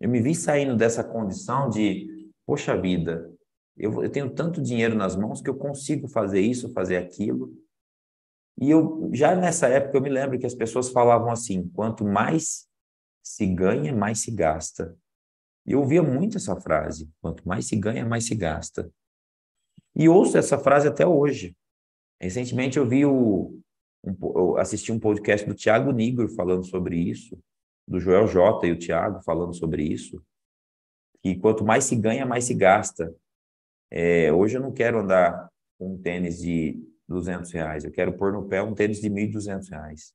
Eu me vi saindo dessa condição de, poxa vida, eu, eu tenho tanto dinheiro nas mãos que eu consigo fazer isso, fazer aquilo. E eu já nessa época eu me lembro que as pessoas falavam assim: quanto mais se ganha, mais se gasta. E eu ouvia muito essa frase: quanto mais se ganha, mais se gasta. E ouço essa frase até hoje. Recentemente eu vi o. Um, eu assisti um podcast do Tiago Nigro falando sobre isso, do Joel J e o Tiago falando sobre isso. E quanto mais se ganha, mais se gasta. É, hoje eu não quero andar com um tênis de 200 reais, eu quero pôr no pé um tênis de 1.200 reais.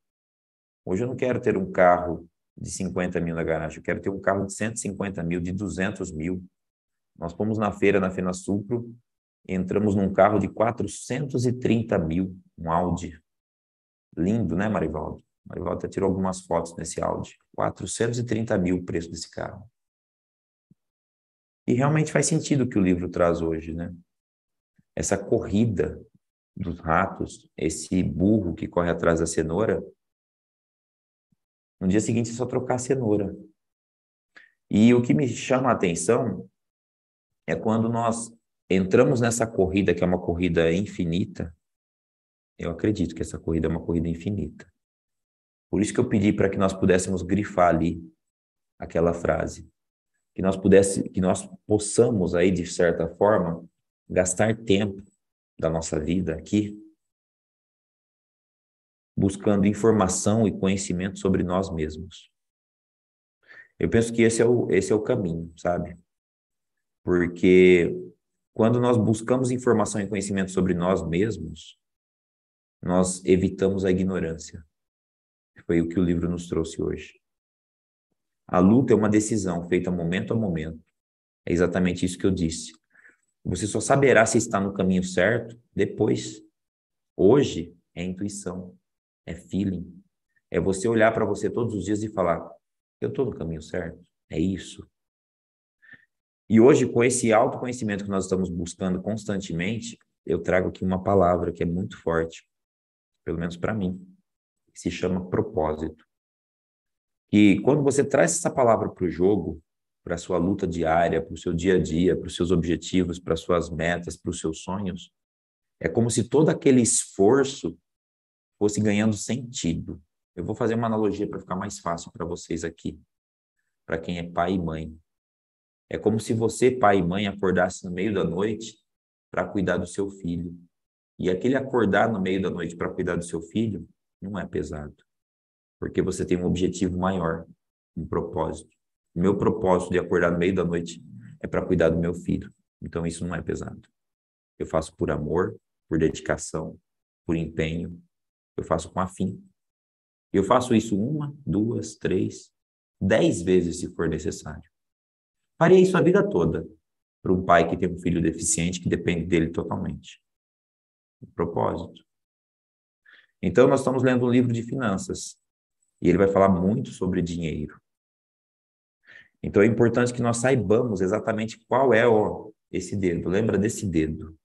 Hoje eu não quero ter um carro de 50 mil na garagem, eu quero ter um carro de 150 mil, de 200 mil. Nós fomos na feira, na Fena Supro, entramos num carro de 430 mil, um Audi. Lindo, né, Marivaldo? Marivaldo até tirou algumas fotos nesse Audi. 430 mil o preço desse carro. E realmente faz sentido o que o livro traz hoje, né? Essa corrida dos ratos, esse burro que corre atrás da cenoura, no dia seguinte é só trocar a cenoura. E o que me chama a atenção é quando nós entramos nessa corrida, que é uma corrida infinita. Eu acredito que essa corrida é uma corrida infinita. Por isso que eu pedi para que nós pudéssemos grifar ali aquela frase, que nós pudesse, que nós possamos aí de certa forma gastar tempo da nossa vida aqui buscando informação e conhecimento sobre nós mesmos. Eu penso que esse é o, esse é o caminho, sabe? Porque quando nós buscamos informação e conhecimento sobre nós mesmos, nós evitamos a ignorância. Foi o que o livro nos trouxe hoje. A luta é uma decisão feita momento a momento. É exatamente isso que eu disse. Você só saberá se está no caminho certo depois. Hoje é intuição é feeling. É você olhar para você todos os dias e falar: eu estou no caminho certo, é isso. E hoje, com esse autoconhecimento que nós estamos buscando constantemente, eu trago aqui uma palavra que é muito forte, pelo menos para mim, que se chama propósito. E quando você traz essa palavra para o jogo, para a sua luta diária, para o seu dia a dia, para os seus objetivos, para as suas metas, para os seus sonhos, é como se todo aquele esforço fosse ganhando sentido. Eu vou fazer uma analogia para ficar mais fácil para vocês aqui, para quem é pai e mãe. É como se você, pai e mãe, acordasse no meio da noite para cuidar do seu filho. E aquele acordar no meio da noite para cuidar do seu filho não é pesado, porque você tem um objetivo maior, um propósito. O meu propósito de acordar no meio da noite é para cuidar do meu filho. Então isso não é pesado. Eu faço por amor, por dedicação, por empenho eu faço com afim. Eu faço isso uma, duas, três, dez vezes se for necessário. Faria isso a vida toda para um pai que tem um filho deficiente que depende dele totalmente. O propósito. Então, nós estamos lendo um livro de finanças e ele vai falar muito sobre dinheiro. Então, é importante que nós saibamos exatamente qual é ó, esse dedo. Lembra desse dedo?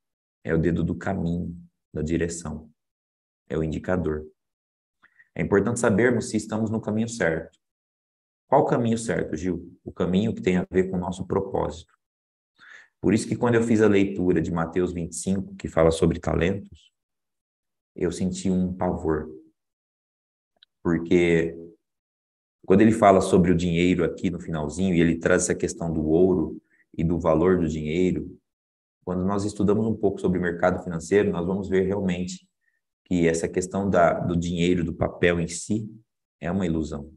É o dedo do caminho, da direção é o indicador. É importante sabermos se estamos no caminho certo. Qual o caminho certo, Gil? O caminho que tem a ver com o nosso propósito. Por isso que quando eu fiz a leitura de Mateus 25, que fala sobre talentos, eu senti um pavor. Porque quando ele fala sobre o dinheiro aqui no finalzinho, e ele traz essa questão do ouro e do valor do dinheiro, quando nós estudamos um pouco sobre o mercado financeiro, nós vamos ver realmente que essa questão da, do dinheiro, do papel em si, é uma ilusão.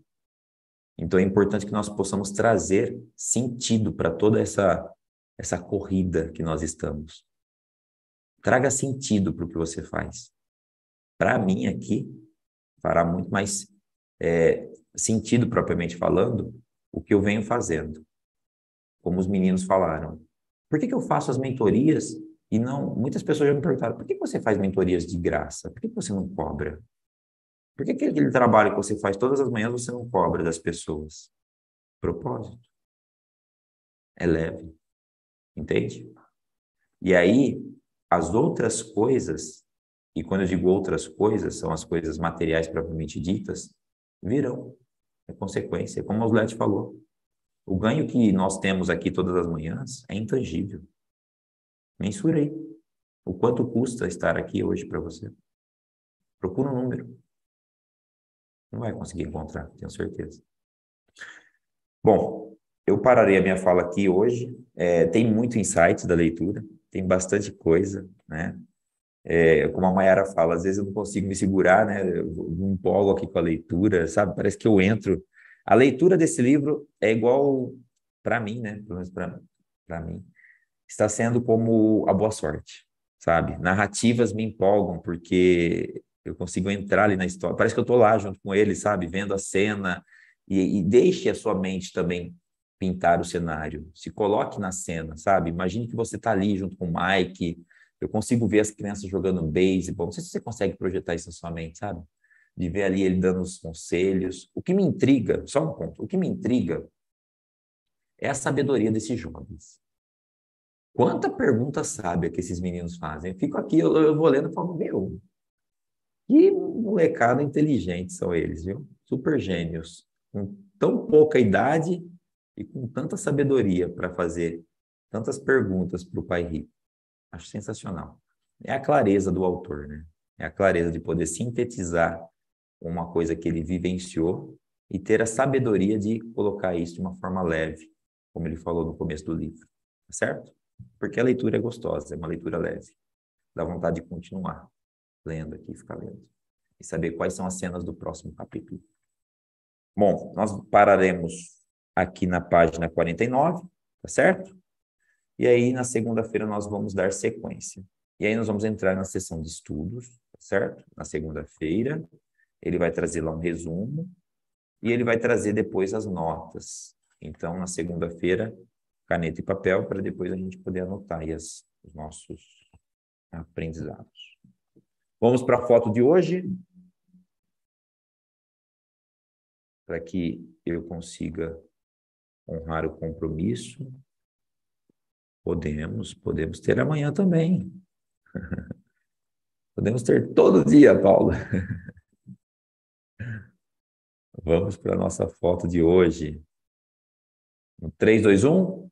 Então é importante que nós possamos trazer sentido para toda essa, essa corrida que nós estamos. Traga sentido para o que você faz. Para mim aqui, fará muito mais é, sentido, propriamente falando, o que eu venho fazendo. Como os meninos falaram. Por que, que eu faço as mentorias e não, muitas pessoas já me perguntaram: por que você faz mentorias de graça? Por que você não cobra? Por que aquele trabalho que você faz todas as manhãs você não cobra das pessoas? Propósito. É leve. Entende? E aí, as outras coisas, e quando eu digo outras coisas, são as coisas materiais propriamente ditas, virão. É consequência. Como o Oslet falou, o ganho que nós temos aqui todas as manhãs é intangível. Mensurei. O quanto custa estar aqui hoje para você? Procura um número. Não vai conseguir encontrar, tenho certeza. Bom, eu pararei a minha fala aqui hoje. É, tem muito insight da leitura, tem bastante coisa, né? É, como a Mayara fala, às vezes eu não consigo me segurar, né? Eu me empolgo aqui com a leitura, sabe? Parece que eu entro. A leitura desse livro é igual para mim, né? Pelo menos para mim está sendo como a boa sorte, sabe? Narrativas me empolgam porque eu consigo entrar ali na história. Parece que eu estou lá junto com ele, sabe? Vendo a cena. E, e deixe a sua mente também pintar o cenário. Se coloque na cena, sabe? Imagine que você está ali junto com o Mike. Eu consigo ver as crianças jogando beisebol. Não sei se você consegue projetar isso na sua mente, sabe? De ver ali ele dando os conselhos. O que me intriga, só um ponto, o que me intriga é a sabedoria desses jovens. Quanta pergunta sábia que esses meninos fazem. Eu fico aqui, eu, eu vou lendo e falo, meu, que molecada inteligente são eles, viu? Super gênios. Com tão pouca idade e com tanta sabedoria para fazer tantas perguntas para o pai rico. Acho sensacional. É a clareza do autor, né? É a clareza de poder sintetizar uma coisa que ele vivenciou e ter a sabedoria de colocar isso de uma forma leve, como ele falou no começo do livro, tá certo? Porque a leitura é gostosa, é uma leitura leve. Dá vontade de continuar lendo aqui, ficar lendo. E saber quais são as cenas do próximo capítulo. Bom, nós pararemos aqui na página 49, tá certo? E aí, na segunda-feira, nós vamos dar sequência. E aí, nós vamos entrar na sessão de estudos, tá certo? Na segunda-feira, ele vai trazer lá um resumo e ele vai trazer depois as notas. Então, na segunda-feira, caneta e papel para depois a gente poder anotar as, os nossos aprendizados. Vamos para a foto de hoje, para que eu consiga honrar o compromisso. Podemos, podemos ter amanhã também. [laughs] Podemos ter todo dia, Paulo. [laughs] Vamos para a nossa foto de hoje. No 3, 2, 1.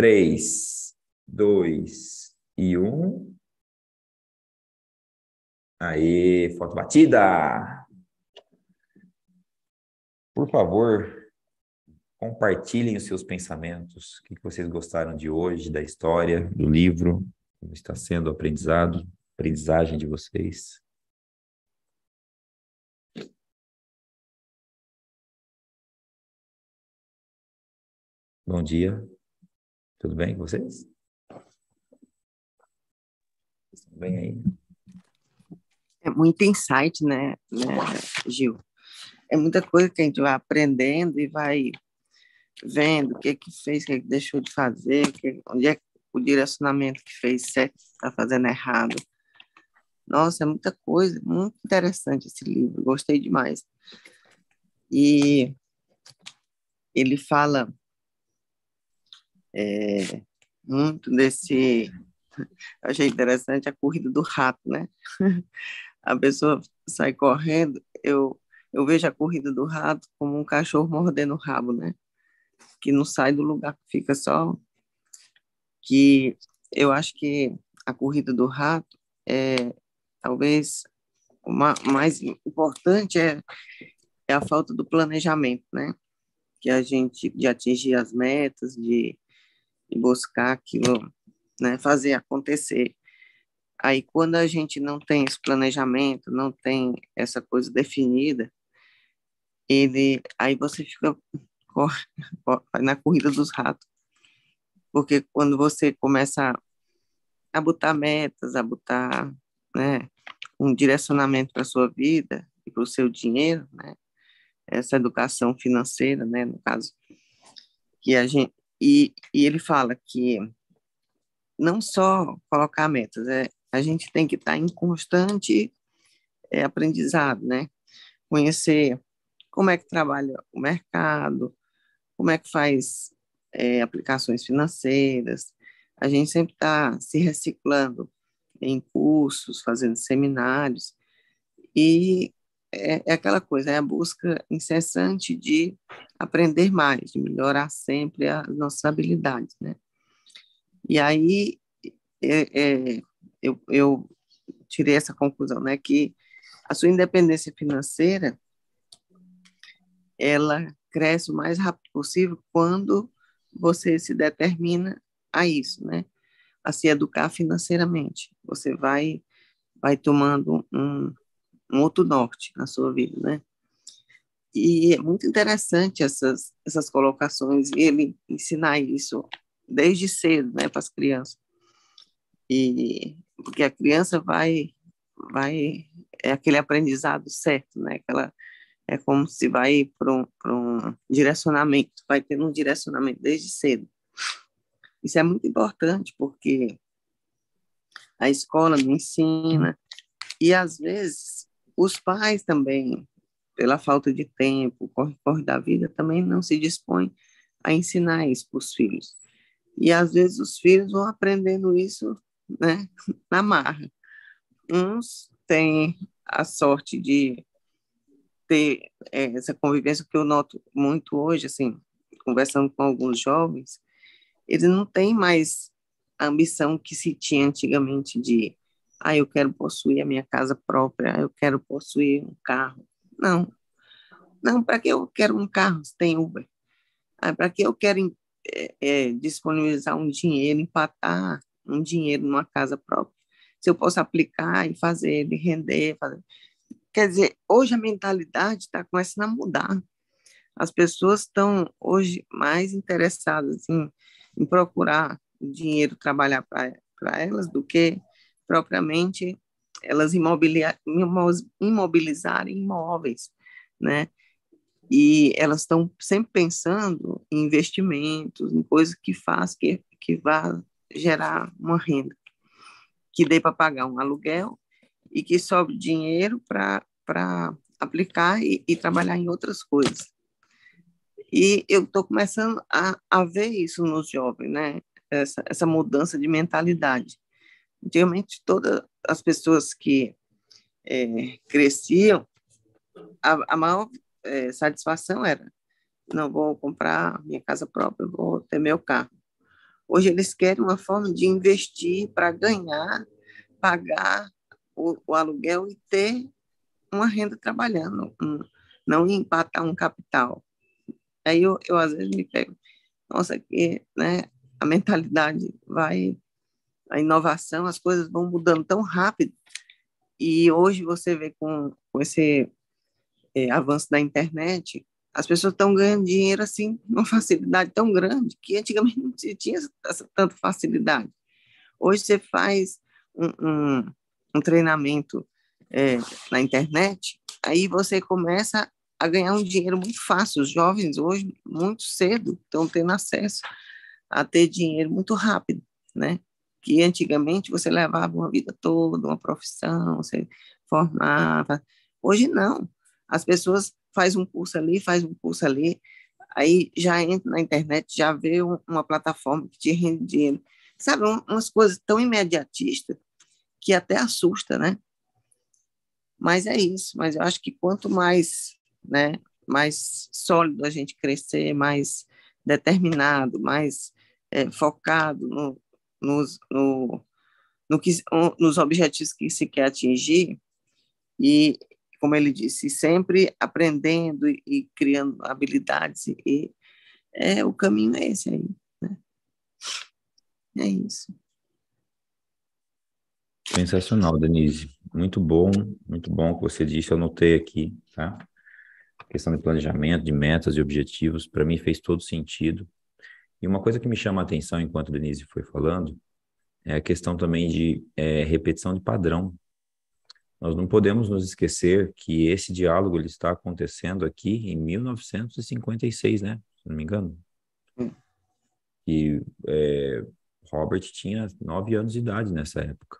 3, 2 e 1. Aí, foto batida! Por favor, compartilhem os seus pensamentos, o que vocês gostaram de hoje, da história, do livro, como está sendo aprendizado, aprendizagem de vocês. Bom dia. Tudo bem com vocês? Estão bem aí? É muito insight, né, né, Gil? É muita coisa que a gente vai aprendendo e vai vendo o que que fez, o que, que deixou de fazer, que, onde é o direcionamento que fez certo, está fazendo errado. Nossa, é muita coisa, muito interessante esse livro, gostei demais. E ele fala é, muito desse. Achei interessante a corrida do rato, né? [laughs] A pessoa sai correndo, eu, eu vejo a corrida do rato como um cachorro mordendo o rabo, né? Que não sai do lugar, fica só. Que eu acho que a corrida do rato é talvez o mais importante é, é a falta do planejamento, né? Que a gente de atingir as metas, de e buscar aquilo, né, fazer acontecer. Aí, quando a gente não tem esse planejamento, não tem essa coisa definida, ele, aí você fica [laughs] na corrida dos ratos. Porque quando você começa a botar metas, a botar né, um direcionamento para a sua vida e para o seu dinheiro, né, essa educação financeira, né, no caso, que a gente, e, e ele fala que não só colocar metas, é, a gente tem que estar em constante é, aprendizado, né? Conhecer como é que trabalha o mercado, como é que faz é, aplicações financeiras. A gente sempre está se reciclando em cursos, fazendo seminários e é, é aquela coisa, é a busca incessante de aprender mais, de melhorar sempre as nossas habilidades, né? E aí é, é, eu, eu tirei essa conclusão, né? Que a sua independência financeira ela cresce o mais rápido possível quando você se determina a isso, né? A se educar financeiramente. Você vai vai tomando um, um outro norte na sua vida, né? E é muito interessante essas, essas colocações, e ele ensinar isso desde cedo, né, para as crianças. E, porque a criança vai, vai, é aquele aprendizado certo, né, que ela, é como se vai para um, um direcionamento, vai ter um direcionamento desde cedo. Isso é muito importante, porque a escola não ensina, e às vezes os pais também, pela falta de tempo, corre, corre da vida, também não se dispõem a ensinar isso para os filhos. E às vezes os filhos vão aprendendo isso né, na marra. Uns têm a sorte de ter é, essa convivência que eu noto muito hoje, assim, conversando com alguns jovens, eles não têm mais a ambição que se tinha antigamente de ah, eu quero possuir a minha casa própria, eu quero possuir um carro. Não. Não, para que eu quero um carro se tem Uber? Ah, para que eu quero é, é, disponibilizar um dinheiro, empatar um dinheiro numa casa própria? Se eu posso aplicar e fazer ele render. Fazer... Quer dizer, hoje a mentalidade está começando a mudar. As pessoas estão hoje mais interessadas em, em procurar o dinheiro trabalhar para elas do que propriamente elas imobilizarem imóveis, né? E elas estão sempre pensando em investimentos, em coisas que faz que, que vá gerar uma renda, que dê para pagar um aluguel e que sobe dinheiro para aplicar e, e trabalhar em outras coisas. E eu estou começando a, a, ver isso nos jovens, né? Essa, essa mudança de mentalidade. Antigamente, todas as pessoas que é, cresciam, a, a maior é, satisfação era: não vou comprar minha casa própria, vou ter meu carro. Hoje eles querem uma forma de investir para ganhar, pagar o, o, aluguel e ter uma renda trabalhando, um, não empatar um capital. Aí eu, eu às vezes me pego, nossa, que né, a mentalidade vai a inovação, as coisas vão mudando tão rápido. E hoje você vê com, com esse é, avanço da internet, as pessoas estão ganhando dinheiro assim, uma [laughs] facilidade tão grande, que antigamente não se tinha essa, tanta facilidade. Hoje você faz um, um, um treinamento é, na internet, aí você começa a ganhar um dinheiro muito fácil. Os jovens hoje, muito cedo, estão tendo acesso a ter dinheiro muito rápido, né? que antigamente você levava uma vida toda, uma profissão, você formava. Hoje não. As pessoas faz um curso ali, faz um curso ali, aí já entra na internet, já vê uma plataforma que te rende dinheiro. Sabe, umas coisas tão imediatistas que até assusta, né? Mas é isso, mas eu acho que quanto mais, né, mais sólido a gente crescer, mais determinado, mais é, focado no, nos, no, no que, nos objetivos que se quer atingir e, como ele disse, sempre aprendendo e, e criando habilidades e é o caminho é esse aí, né? É isso. Sensacional, Denise. Muito bom, muito bom o que você disse. Eu anotei aqui, tá? A questão de planejamento, de metas e objetivos, para mim fez todo sentido. E uma coisa que me chama a atenção enquanto Denise foi falando é a questão também de é, repetição de padrão. Nós não podemos nos esquecer que esse diálogo ele está acontecendo aqui em 1956, né? Se não me engano. Hum. E é, Robert tinha nove anos de idade nessa época.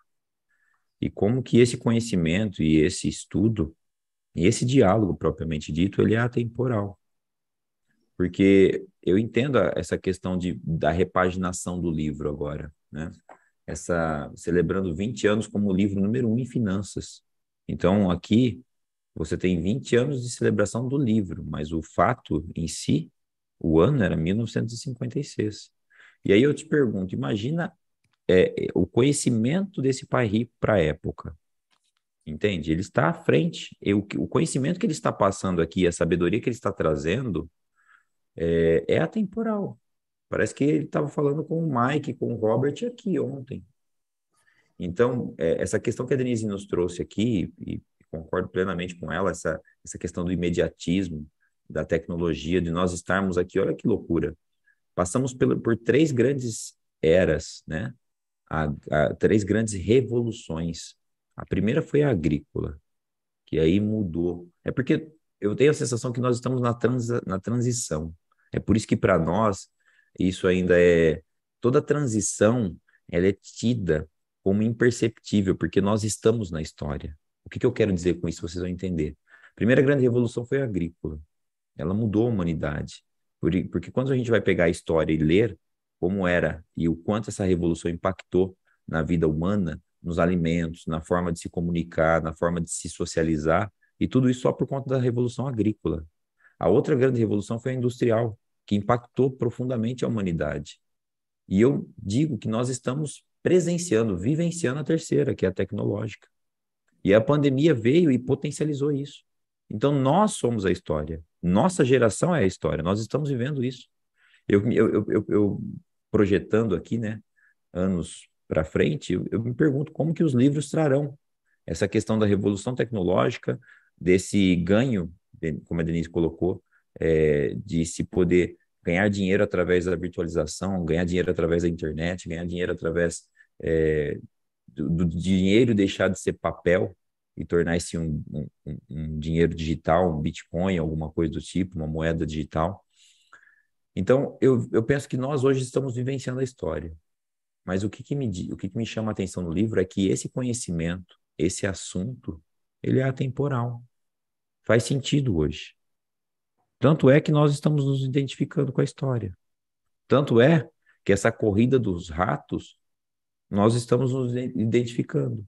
E como que esse conhecimento e esse estudo e esse diálogo propriamente dito ele é atemporal porque eu entendo essa questão de, da repaginação do livro agora, né? Essa, celebrando 20 anos como o livro número um em finanças. Então, aqui, você tem 20 anos de celebração do livro, mas o fato em si, o ano era 1956. E aí eu te pergunto, imagina é, é o conhecimento desse pai rico para a época. Entende? Ele está à frente. Eu, o conhecimento que ele está passando aqui, a sabedoria que ele está trazendo, é, é atemporal. Parece que ele estava falando com o Mike, com o Robert aqui ontem. Então, é, essa questão que a Denise nos trouxe aqui, e, concordo plenamente com ela, essa, essa questão do imediatismo, da tecnologia, de nós estarmos aqui, olha que loucura. Passamos pelo, por três grandes eras, né? A, a, três grandes revoluções. A primeira foi a agrícola, que aí mudou. É porque eu tenho a sensação que nós estamos na, transa, na transição. É por isso que para nós isso ainda é toda transição, ela é tida como imperceptível, porque nós estamos na história. O que, que eu quero dizer com isso, vocês vão entender. A primeira grande revolução foi a agrícola. Ela mudou a humanidade. Porque quando a gente vai pegar a história e ler como era e o quanto essa revolução impactou na vida humana, nos alimentos, na forma de se comunicar, na forma de se socializar, e tudo isso só por conta da revolução agrícola. A outra grande revolução foi a industrial, que impactou profundamente a humanidade. E eu digo que nós estamos presenciando, vivenciando a terceira, que é a tecnológica. E a pandemia veio e potencializou isso. Então, nós somos a história. Nossa geração é a história. Nós estamos vivendo isso. Eu, eu, eu, eu projetando aqui, né, anos para frente, eu, eu me pergunto como que os livros trarão essa questão da revolução tecnológica, desse ganho como a Denise colocou, é, de se poder ganhar dinheiro através da virtualização, ganhar dinheiro através da internet, ganhar dinheiro através é, do, do, dinheiro deixar de ser papel e tornar-se um, um, um, dinheiro digital, um Bitcoin, alguma coisa do tipo, uma moeda digital. Então, eu, eu penso que nós hoje estamos vivenciando a história. Mas o que, que me, o que, que me chama a atenção no livro é que esse conhecimento, esse assunto, ele é atemporal faz sentido hoje. Tanto é que nós estamos nos identificando com a história. Tanto é que essa corrida dos ratos, nós estamos nos identificando.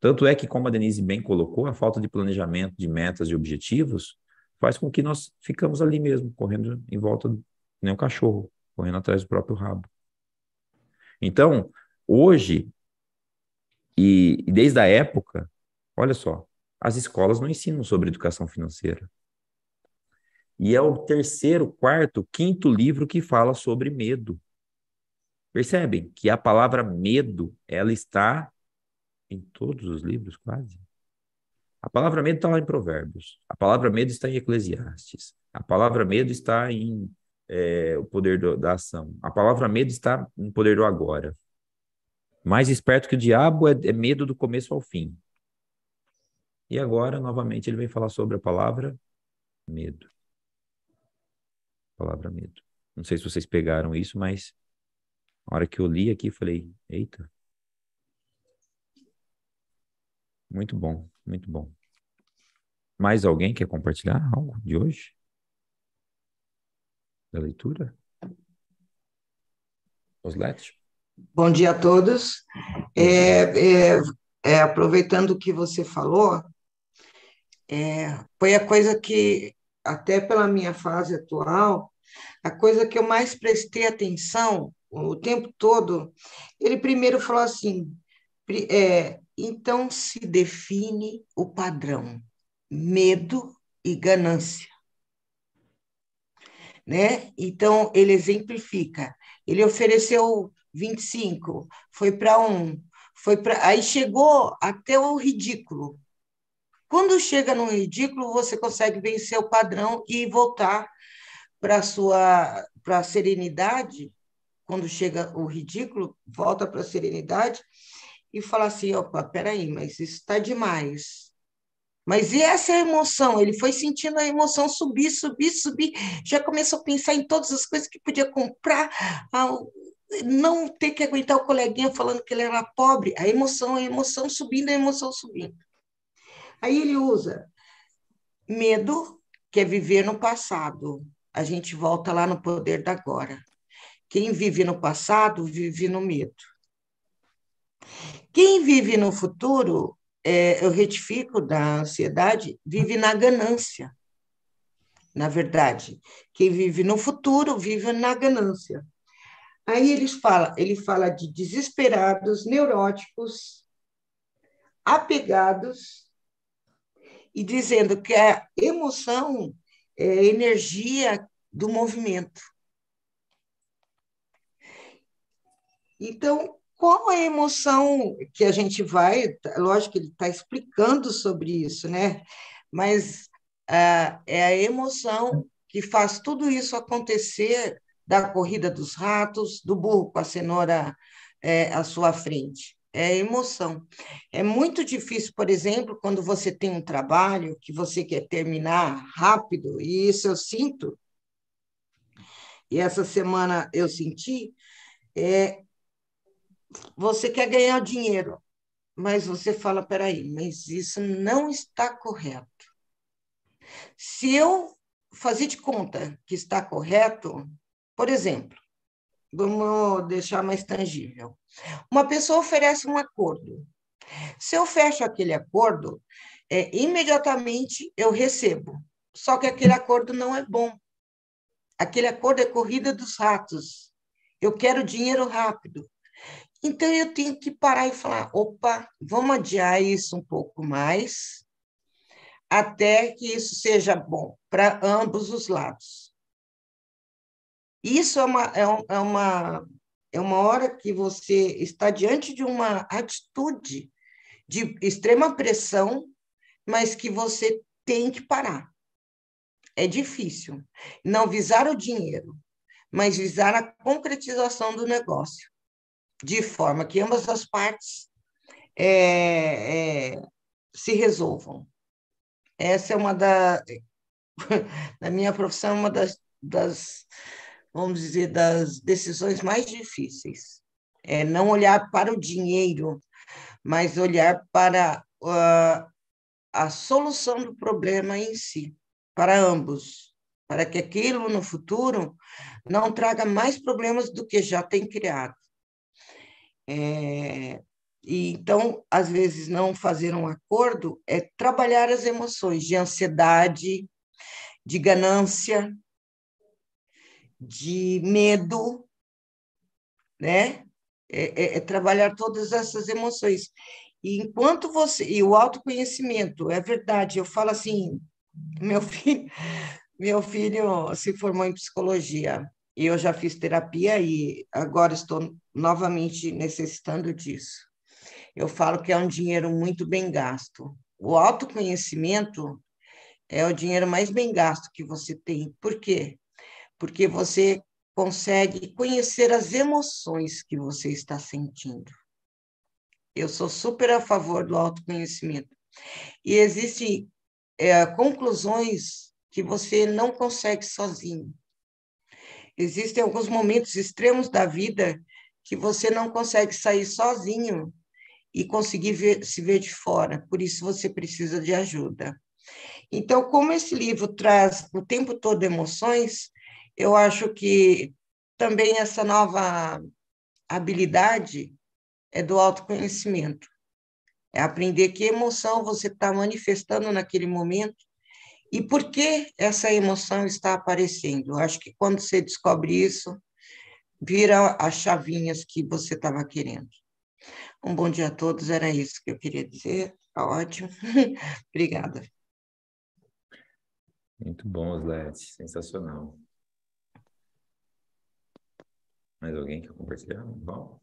Tanto é que, como a Denise bem colocou, a falta de planejamento de metas e objetivos faz com que nós ficamos ali mesmo, correndo em volta, nem um cachorro, correndo atrás do próprio rabo. Então, hoje, e, e desde a época, olha só, as escolas não ensinam sobre educação financeira. E é o terceiro, quarto, quinto livro que fala sobre medo. Percebem que a palavra medo, ela está em todos os livros, quase. A palavra medo está lá em Provérbios. A palavra medo está em Eclesiastes. A palavra medo está em é, O Poder do, da Ação. A palavra medo está no Poder do Agora. Mais esperto que o diabo é, é medo do começo ao fim. E agora, novamente, ele vem falar sobre a palavra medo. A palavra medo. Não sei se vocês pegaram isso, mas na hora que eu li aqui, falei: eita. Muito bom, muito bom. Mais alguém quer compartilhar algo de hoje? Da leitura? os Oslete? Bom dia a todos. É, é, é, aproveitando o que você falou, é, foi a coisa que, até pela minha fase atual, a coisa que eu mais prestei atenção o tempo todo. Ele primeiro falou assim: é, então se define o padrão, medo e ganância. Né? Então, ele exemplifica. Ele ofereceu 25, foi para um, foi para. Aí chegou até o ridículo. Quando chega no ridículo, você consegue vencer o padrão e voltar para sua para a serenidade. Quando chega o ridículo, volta para a serenidade e fala assim: opa, peraí, mas isso está demais. Mas e essa emoção? Ele foi sentindo a emoção subir, subir, subir. Já começou a pensar em todas as coisas que podia comprar, ao não ter que aguentar o coleguinha falando que ele era pobre. A emoção, a emoção subindo, a emoção subindo. Aí ele usa medo, que é viver no passado. A gente volta lá no poder da agora. Quem vive no passado, vive no medo. Quem vive no futuro, é, eu retifico da ansiedade, vive na ganância. Na verdade, quem vive no futuro vive na ganância. Aí eles fala, ele fala de desesperados, neuróticos, apegados e dizendo que a emoção é energia do movimento. Então, qual é a emoção que a gente vai? Tá, lógico que ele está explicando sobre isso, né? Mas ah, é a emoção que faz tudo isso acontecer da corrida dos ratos, do burro com a cenoura é, à sua frente é emoção. É muito difícil, por exemplo, quando você tem um trabalho que você quer terminar rápido, e isso eu sinto, e essa semana eu senti, é, você quer ganhar dinheiro, mas você fala, peraí, mas isso não está correto. Se eu fazer de conta que está correto, por exemplo, Vamos deixar mais tangível. Uma pessoa oferece um acordo. Se eu fecho aquele acordo, é, imediatamente eu recebo. Só que aquele acordo não é bom. Aquele acordo é corrida dos ratos. Eu quero dinheiro rápido. Então eu tenho que parar e falar: opa, vamos adiar isso um pouco mais, até que isso seja bom para ambos os lados. Isso é uma, é, é uma, é uma hora que você está diante de uma atitude de extrema pressão, mas que você tem que parar. É difícil. Não visar o dinheiro, mas visar a concretização do negócio, de forma que ambas as partes é, é, se resolvam. Essa é uma da. [laughs] Na minha profissão, é uma das, das vamos dizer, das decisões mais difíceis. É não olhar para o dinheiro, mas olhar para uh, a solução do problema em si, para ambos, para que aquilo no futuro não traga mais problemas do que já tem criado. É, e então, às vezes, não fazer um acordo é trabalhar as emoções de ansiedade, de ganância, de medo, né? É, é, é trabalhar todas essas emoções. E enquanto você. E o autoconhecimento, é verdade, eu falo assim, [laughs] meu filho, meu filho se formou em psicologia e eu já fiz terapia e agora estou novamente necessitando disso. Eu falo que é um dinheiro muito bem gasto. O autoconhecimento é o dinheiro mais bem gasto que você tem. Por quê? porque você consegue conhecer as emoções que você está sentindo. Eu sou super a favor do autoconhecimento. E existem é, conclusões que você não consegue sozinho. Existem alguns momentos extremos da vida que você não consegue sair sozinho e conseguir ver, se ver de fora. Por isso você precisa de ajuda. Então, como esse livro traz o tempo todo emoções, eu acho que também essa nova habilidade é do autoconhecimento. É aprender que emoção você está manifestando naquele momento e por que essa emoção está aparecendo. Eu acho que quando você descobre isso, vira as chavinhas que você estava querendo. Um bom dia a todos, era isso que eu queria dizer. Tá ótimo. [laughs] Obrigada. Muito bom, Oslete. Sensacional. Mais alguém que compartilhar? Bom.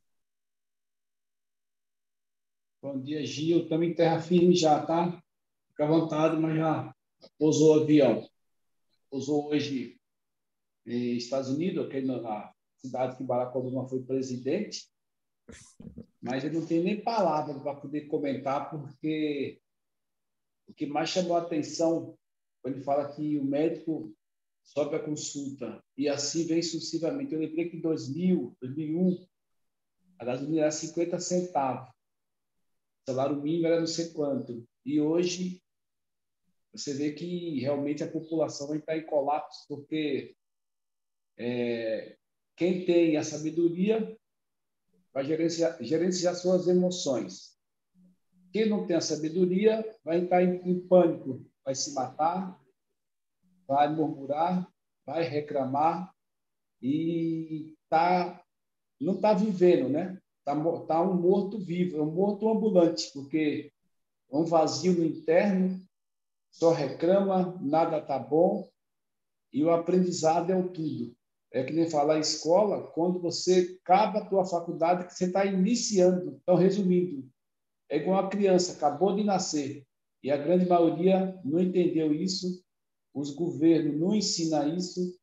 Bom dia, Gil. Estamos em terra firme já, tá? Fica à vontade, mas já pousou o avião. Pousou hoje nos Estados Unidos, aqui na cidade que Barack Obama foi presidente. Mas eu não tenho nem palavra para poder comentar, porque o que mais chamou a atenção quando ele fala que o médico sobe a consulta, e assim vem sucessivamente. Eu lembrei que em 2000, 2001, a gasolina era 50 centavos, o salário mínimo era não sei quanto, e hoje você vê que realmente a população está em colapso, porque é, quem tem a sabedoria vai gerenciar, gerenciar suas emoções. Quem não tem a sabedoria vai estar em, em pânico, vai se matar, vai murmurar, vai reclamar e tá, não está vivendo, né? Está tá um morto vivo, é um morto ambulante, porque é um vazio no interno, só reclama, nada está bom e o aprendizado é o tudo. É que nem falar escola, quando você acaba a tua faculdade, que você está iniciando. Então, resumindo, é igual a criança, acabou de nascer, e a grande maioria não entendeu isso os governos não ensinam isso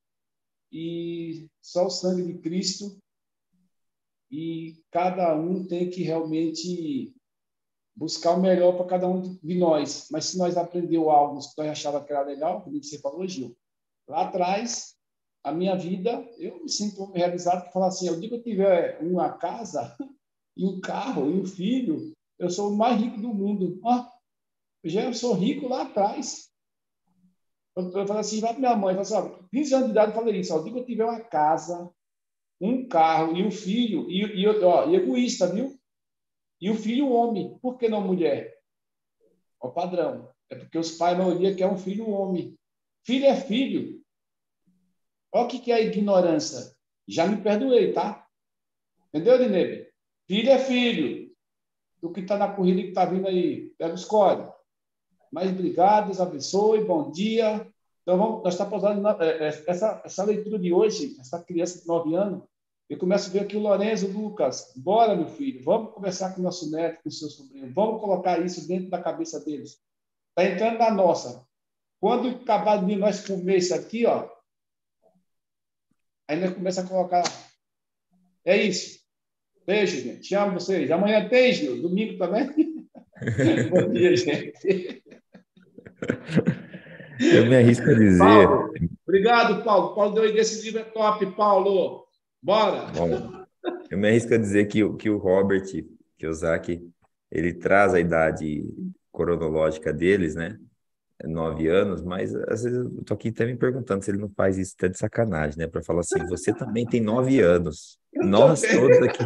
e só o sangue de Cristo e cada um tem que realmente buscar o melhor para cada um de nós. Mas se nós aprendeu algo que nós achava que era legal, como você falou, Gil, lá atrás, a minha vida, eu me sinto realizado que falar assim, eu digo que eu tiver uma casa e um carro e um filho, eu sou o mais rico do mundo. Ah, já eu sou rico lá atrás. Eu, eu falei assim, vai para minha mãe, fala assim, ó, 15 anos de idade eu falei isso, ó, digo que eu tiver uma casa, um carro e um filho, e, e, ó, egoísta, viu? E o filho homem, por que não mulher? Ó, padrão, é porque os pais, a maioria, quer é um filho homem. Filho é filho. Olha o que, que é a ignorância. Já me perdoei, tá? Entendeu, Dinebe? Filho é filho. Do que está na corrida que está vindo aí. Pega os códigos. Mas obrigado, Deus abençoe, bom dia. Então, vamos, nós estamos usando eh, eh, essa, essa leitura de hoje, essa criança de 9 anos, eu começo a ver aqui o Lourenço Lucas. Bora, meu filho, vamos conversar com o nosso neto, com o seu sobrinho, vamos colocar isso dentro da cabeça deles. Está entrando na nossa. Quando acabar de nós comer isso aqui, ó, aí nós começa a colocar. É isso. Beijo, gente. Te amo vocês. Amanhã tem, Gil. Domingo também. [laughs] Bom dia, gente. [laughs] Eu me arrisco a dizer. Paulo, obrigado, Paulo. Paulo deu esse livro é top, Paulo. Bora! Bom, eu me arrisco a dizer que, que o Robert Kiyosaki, ele traz a idade cronológica deles, né? É nove anos, mas às vezes eu tô aqui até me perguntando se ele não faz isso até de sacanagem, né? Para falar assim, você também tem nove anos. Eu nós todos aqui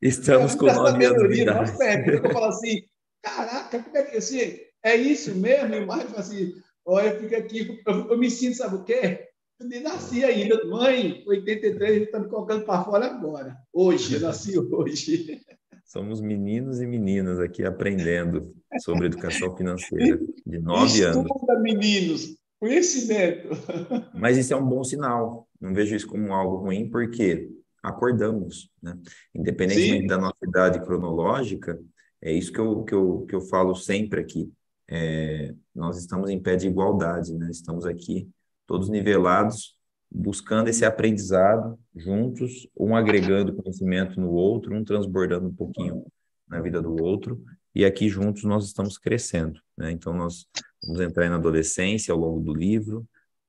estamos [laughs] com nove anos de idade. Nós é, perdemos. Eu falo assim, caraca, como é que assim? é isso mesmo? E mais assim, olha, fica aqui, eu, eu, me sinto, sabe o quê? Eu nem nasci ainda, mãe, 83, está me colocando para fora agora. Hoje, eu nasci hoje. [laughs] Somos meninos e meninas aqui aprendendo sobre educação financeira de nove Estuda, anos. meninos, conhecimento. [laughs] Mas isso é um bom sinal. Não vejo isso como algo ruim, porque acordamos, né? Independentemente Sim. da nossa idade cronológica, é isso que eu, que eu, que eu falo sempre aqui é, nós estamos em pé de igualdade, né? Estamos aqui todos nivelados, buscando esse aprendizado juntos, um agregando conhecimento no outro, um transbordando um pouquinho na vida do outro, e aqui juntos nós estamos crescendo, né? Então nós vamos entrar na adolescência ao longo do livro,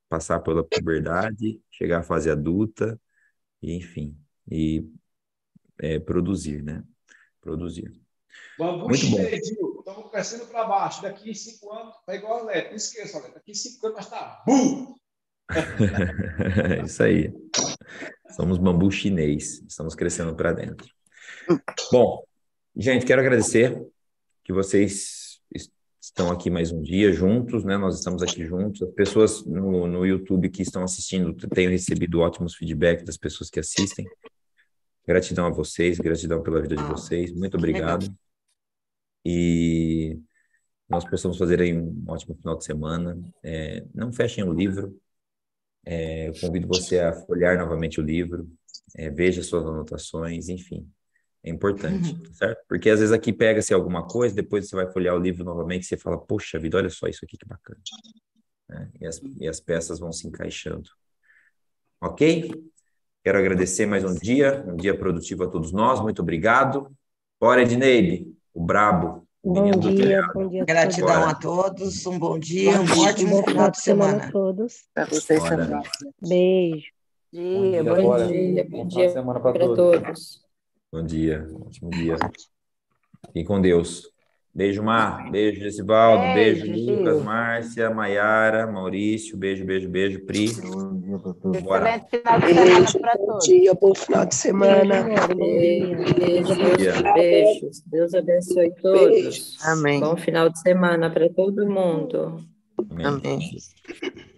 passar pela puberdade, chegar à fase adulta, e, enfim, e é, produzir, né? Produzir. Vamos Muito bom estamos então, crescendo para baixo. Daqui cinco anos, está igual a Leto. Não esqueça, Leto. Daqui cinco anos nós está burro. [laughs] É isso aí. Somos bambu chinês. Estamos crescendo para dentro. Bom, gente, quero agradecer que vocês estão aqui mais um dia juntos, né? Nós estamos aqui juntos. As pessoas no, no YouTube que estão assistindo, tenho recebido ótimos feedback das pessoas que assistem. Gratidão a vocês, gratidão pela vida de ah, vocês. Muito obrigado e nós possamos fazer aí um ótimo final de semana. É, não fechem o livro. É, eu convido você a folhear novamente o livro, é, veja suas anotações, enfim. É importante, uhum. Tá certo? Porque às vezes aqui pega-se alguma coisa, depois você vai folhear o livro novamente e você fala, poxa vida, olha só isso aqui que bacana. Né? E, as, e as peças vão se encaixando. Ok? Quero agradecer mais um dia, um dia produtivo a todos nós. Muito obrigado. Bora, Edneide! o brabo. Bom dia, bom dia, Gratidão Agora. a todos, um bom dia, um ótimo final de semana. semana a todos. Para vocês também. Beijo. Bom dia, bom dia, bom dia, bom dia semana para todos. todos. Bom dia, ótimo dia. Fiquem com Deus. Beijo, Mar. Beijo, Gessivaldo. Beijo, beijo Lucas, Márcia, Maiara, Maurício. Beijo, beijo, beijo, Pri dia para para todos. Bom dia, bom final de semana. Beijo, beijo, beijo. Deus abençoe todos. Amém. Bom final de semana para todo mundo. Amém. Amém.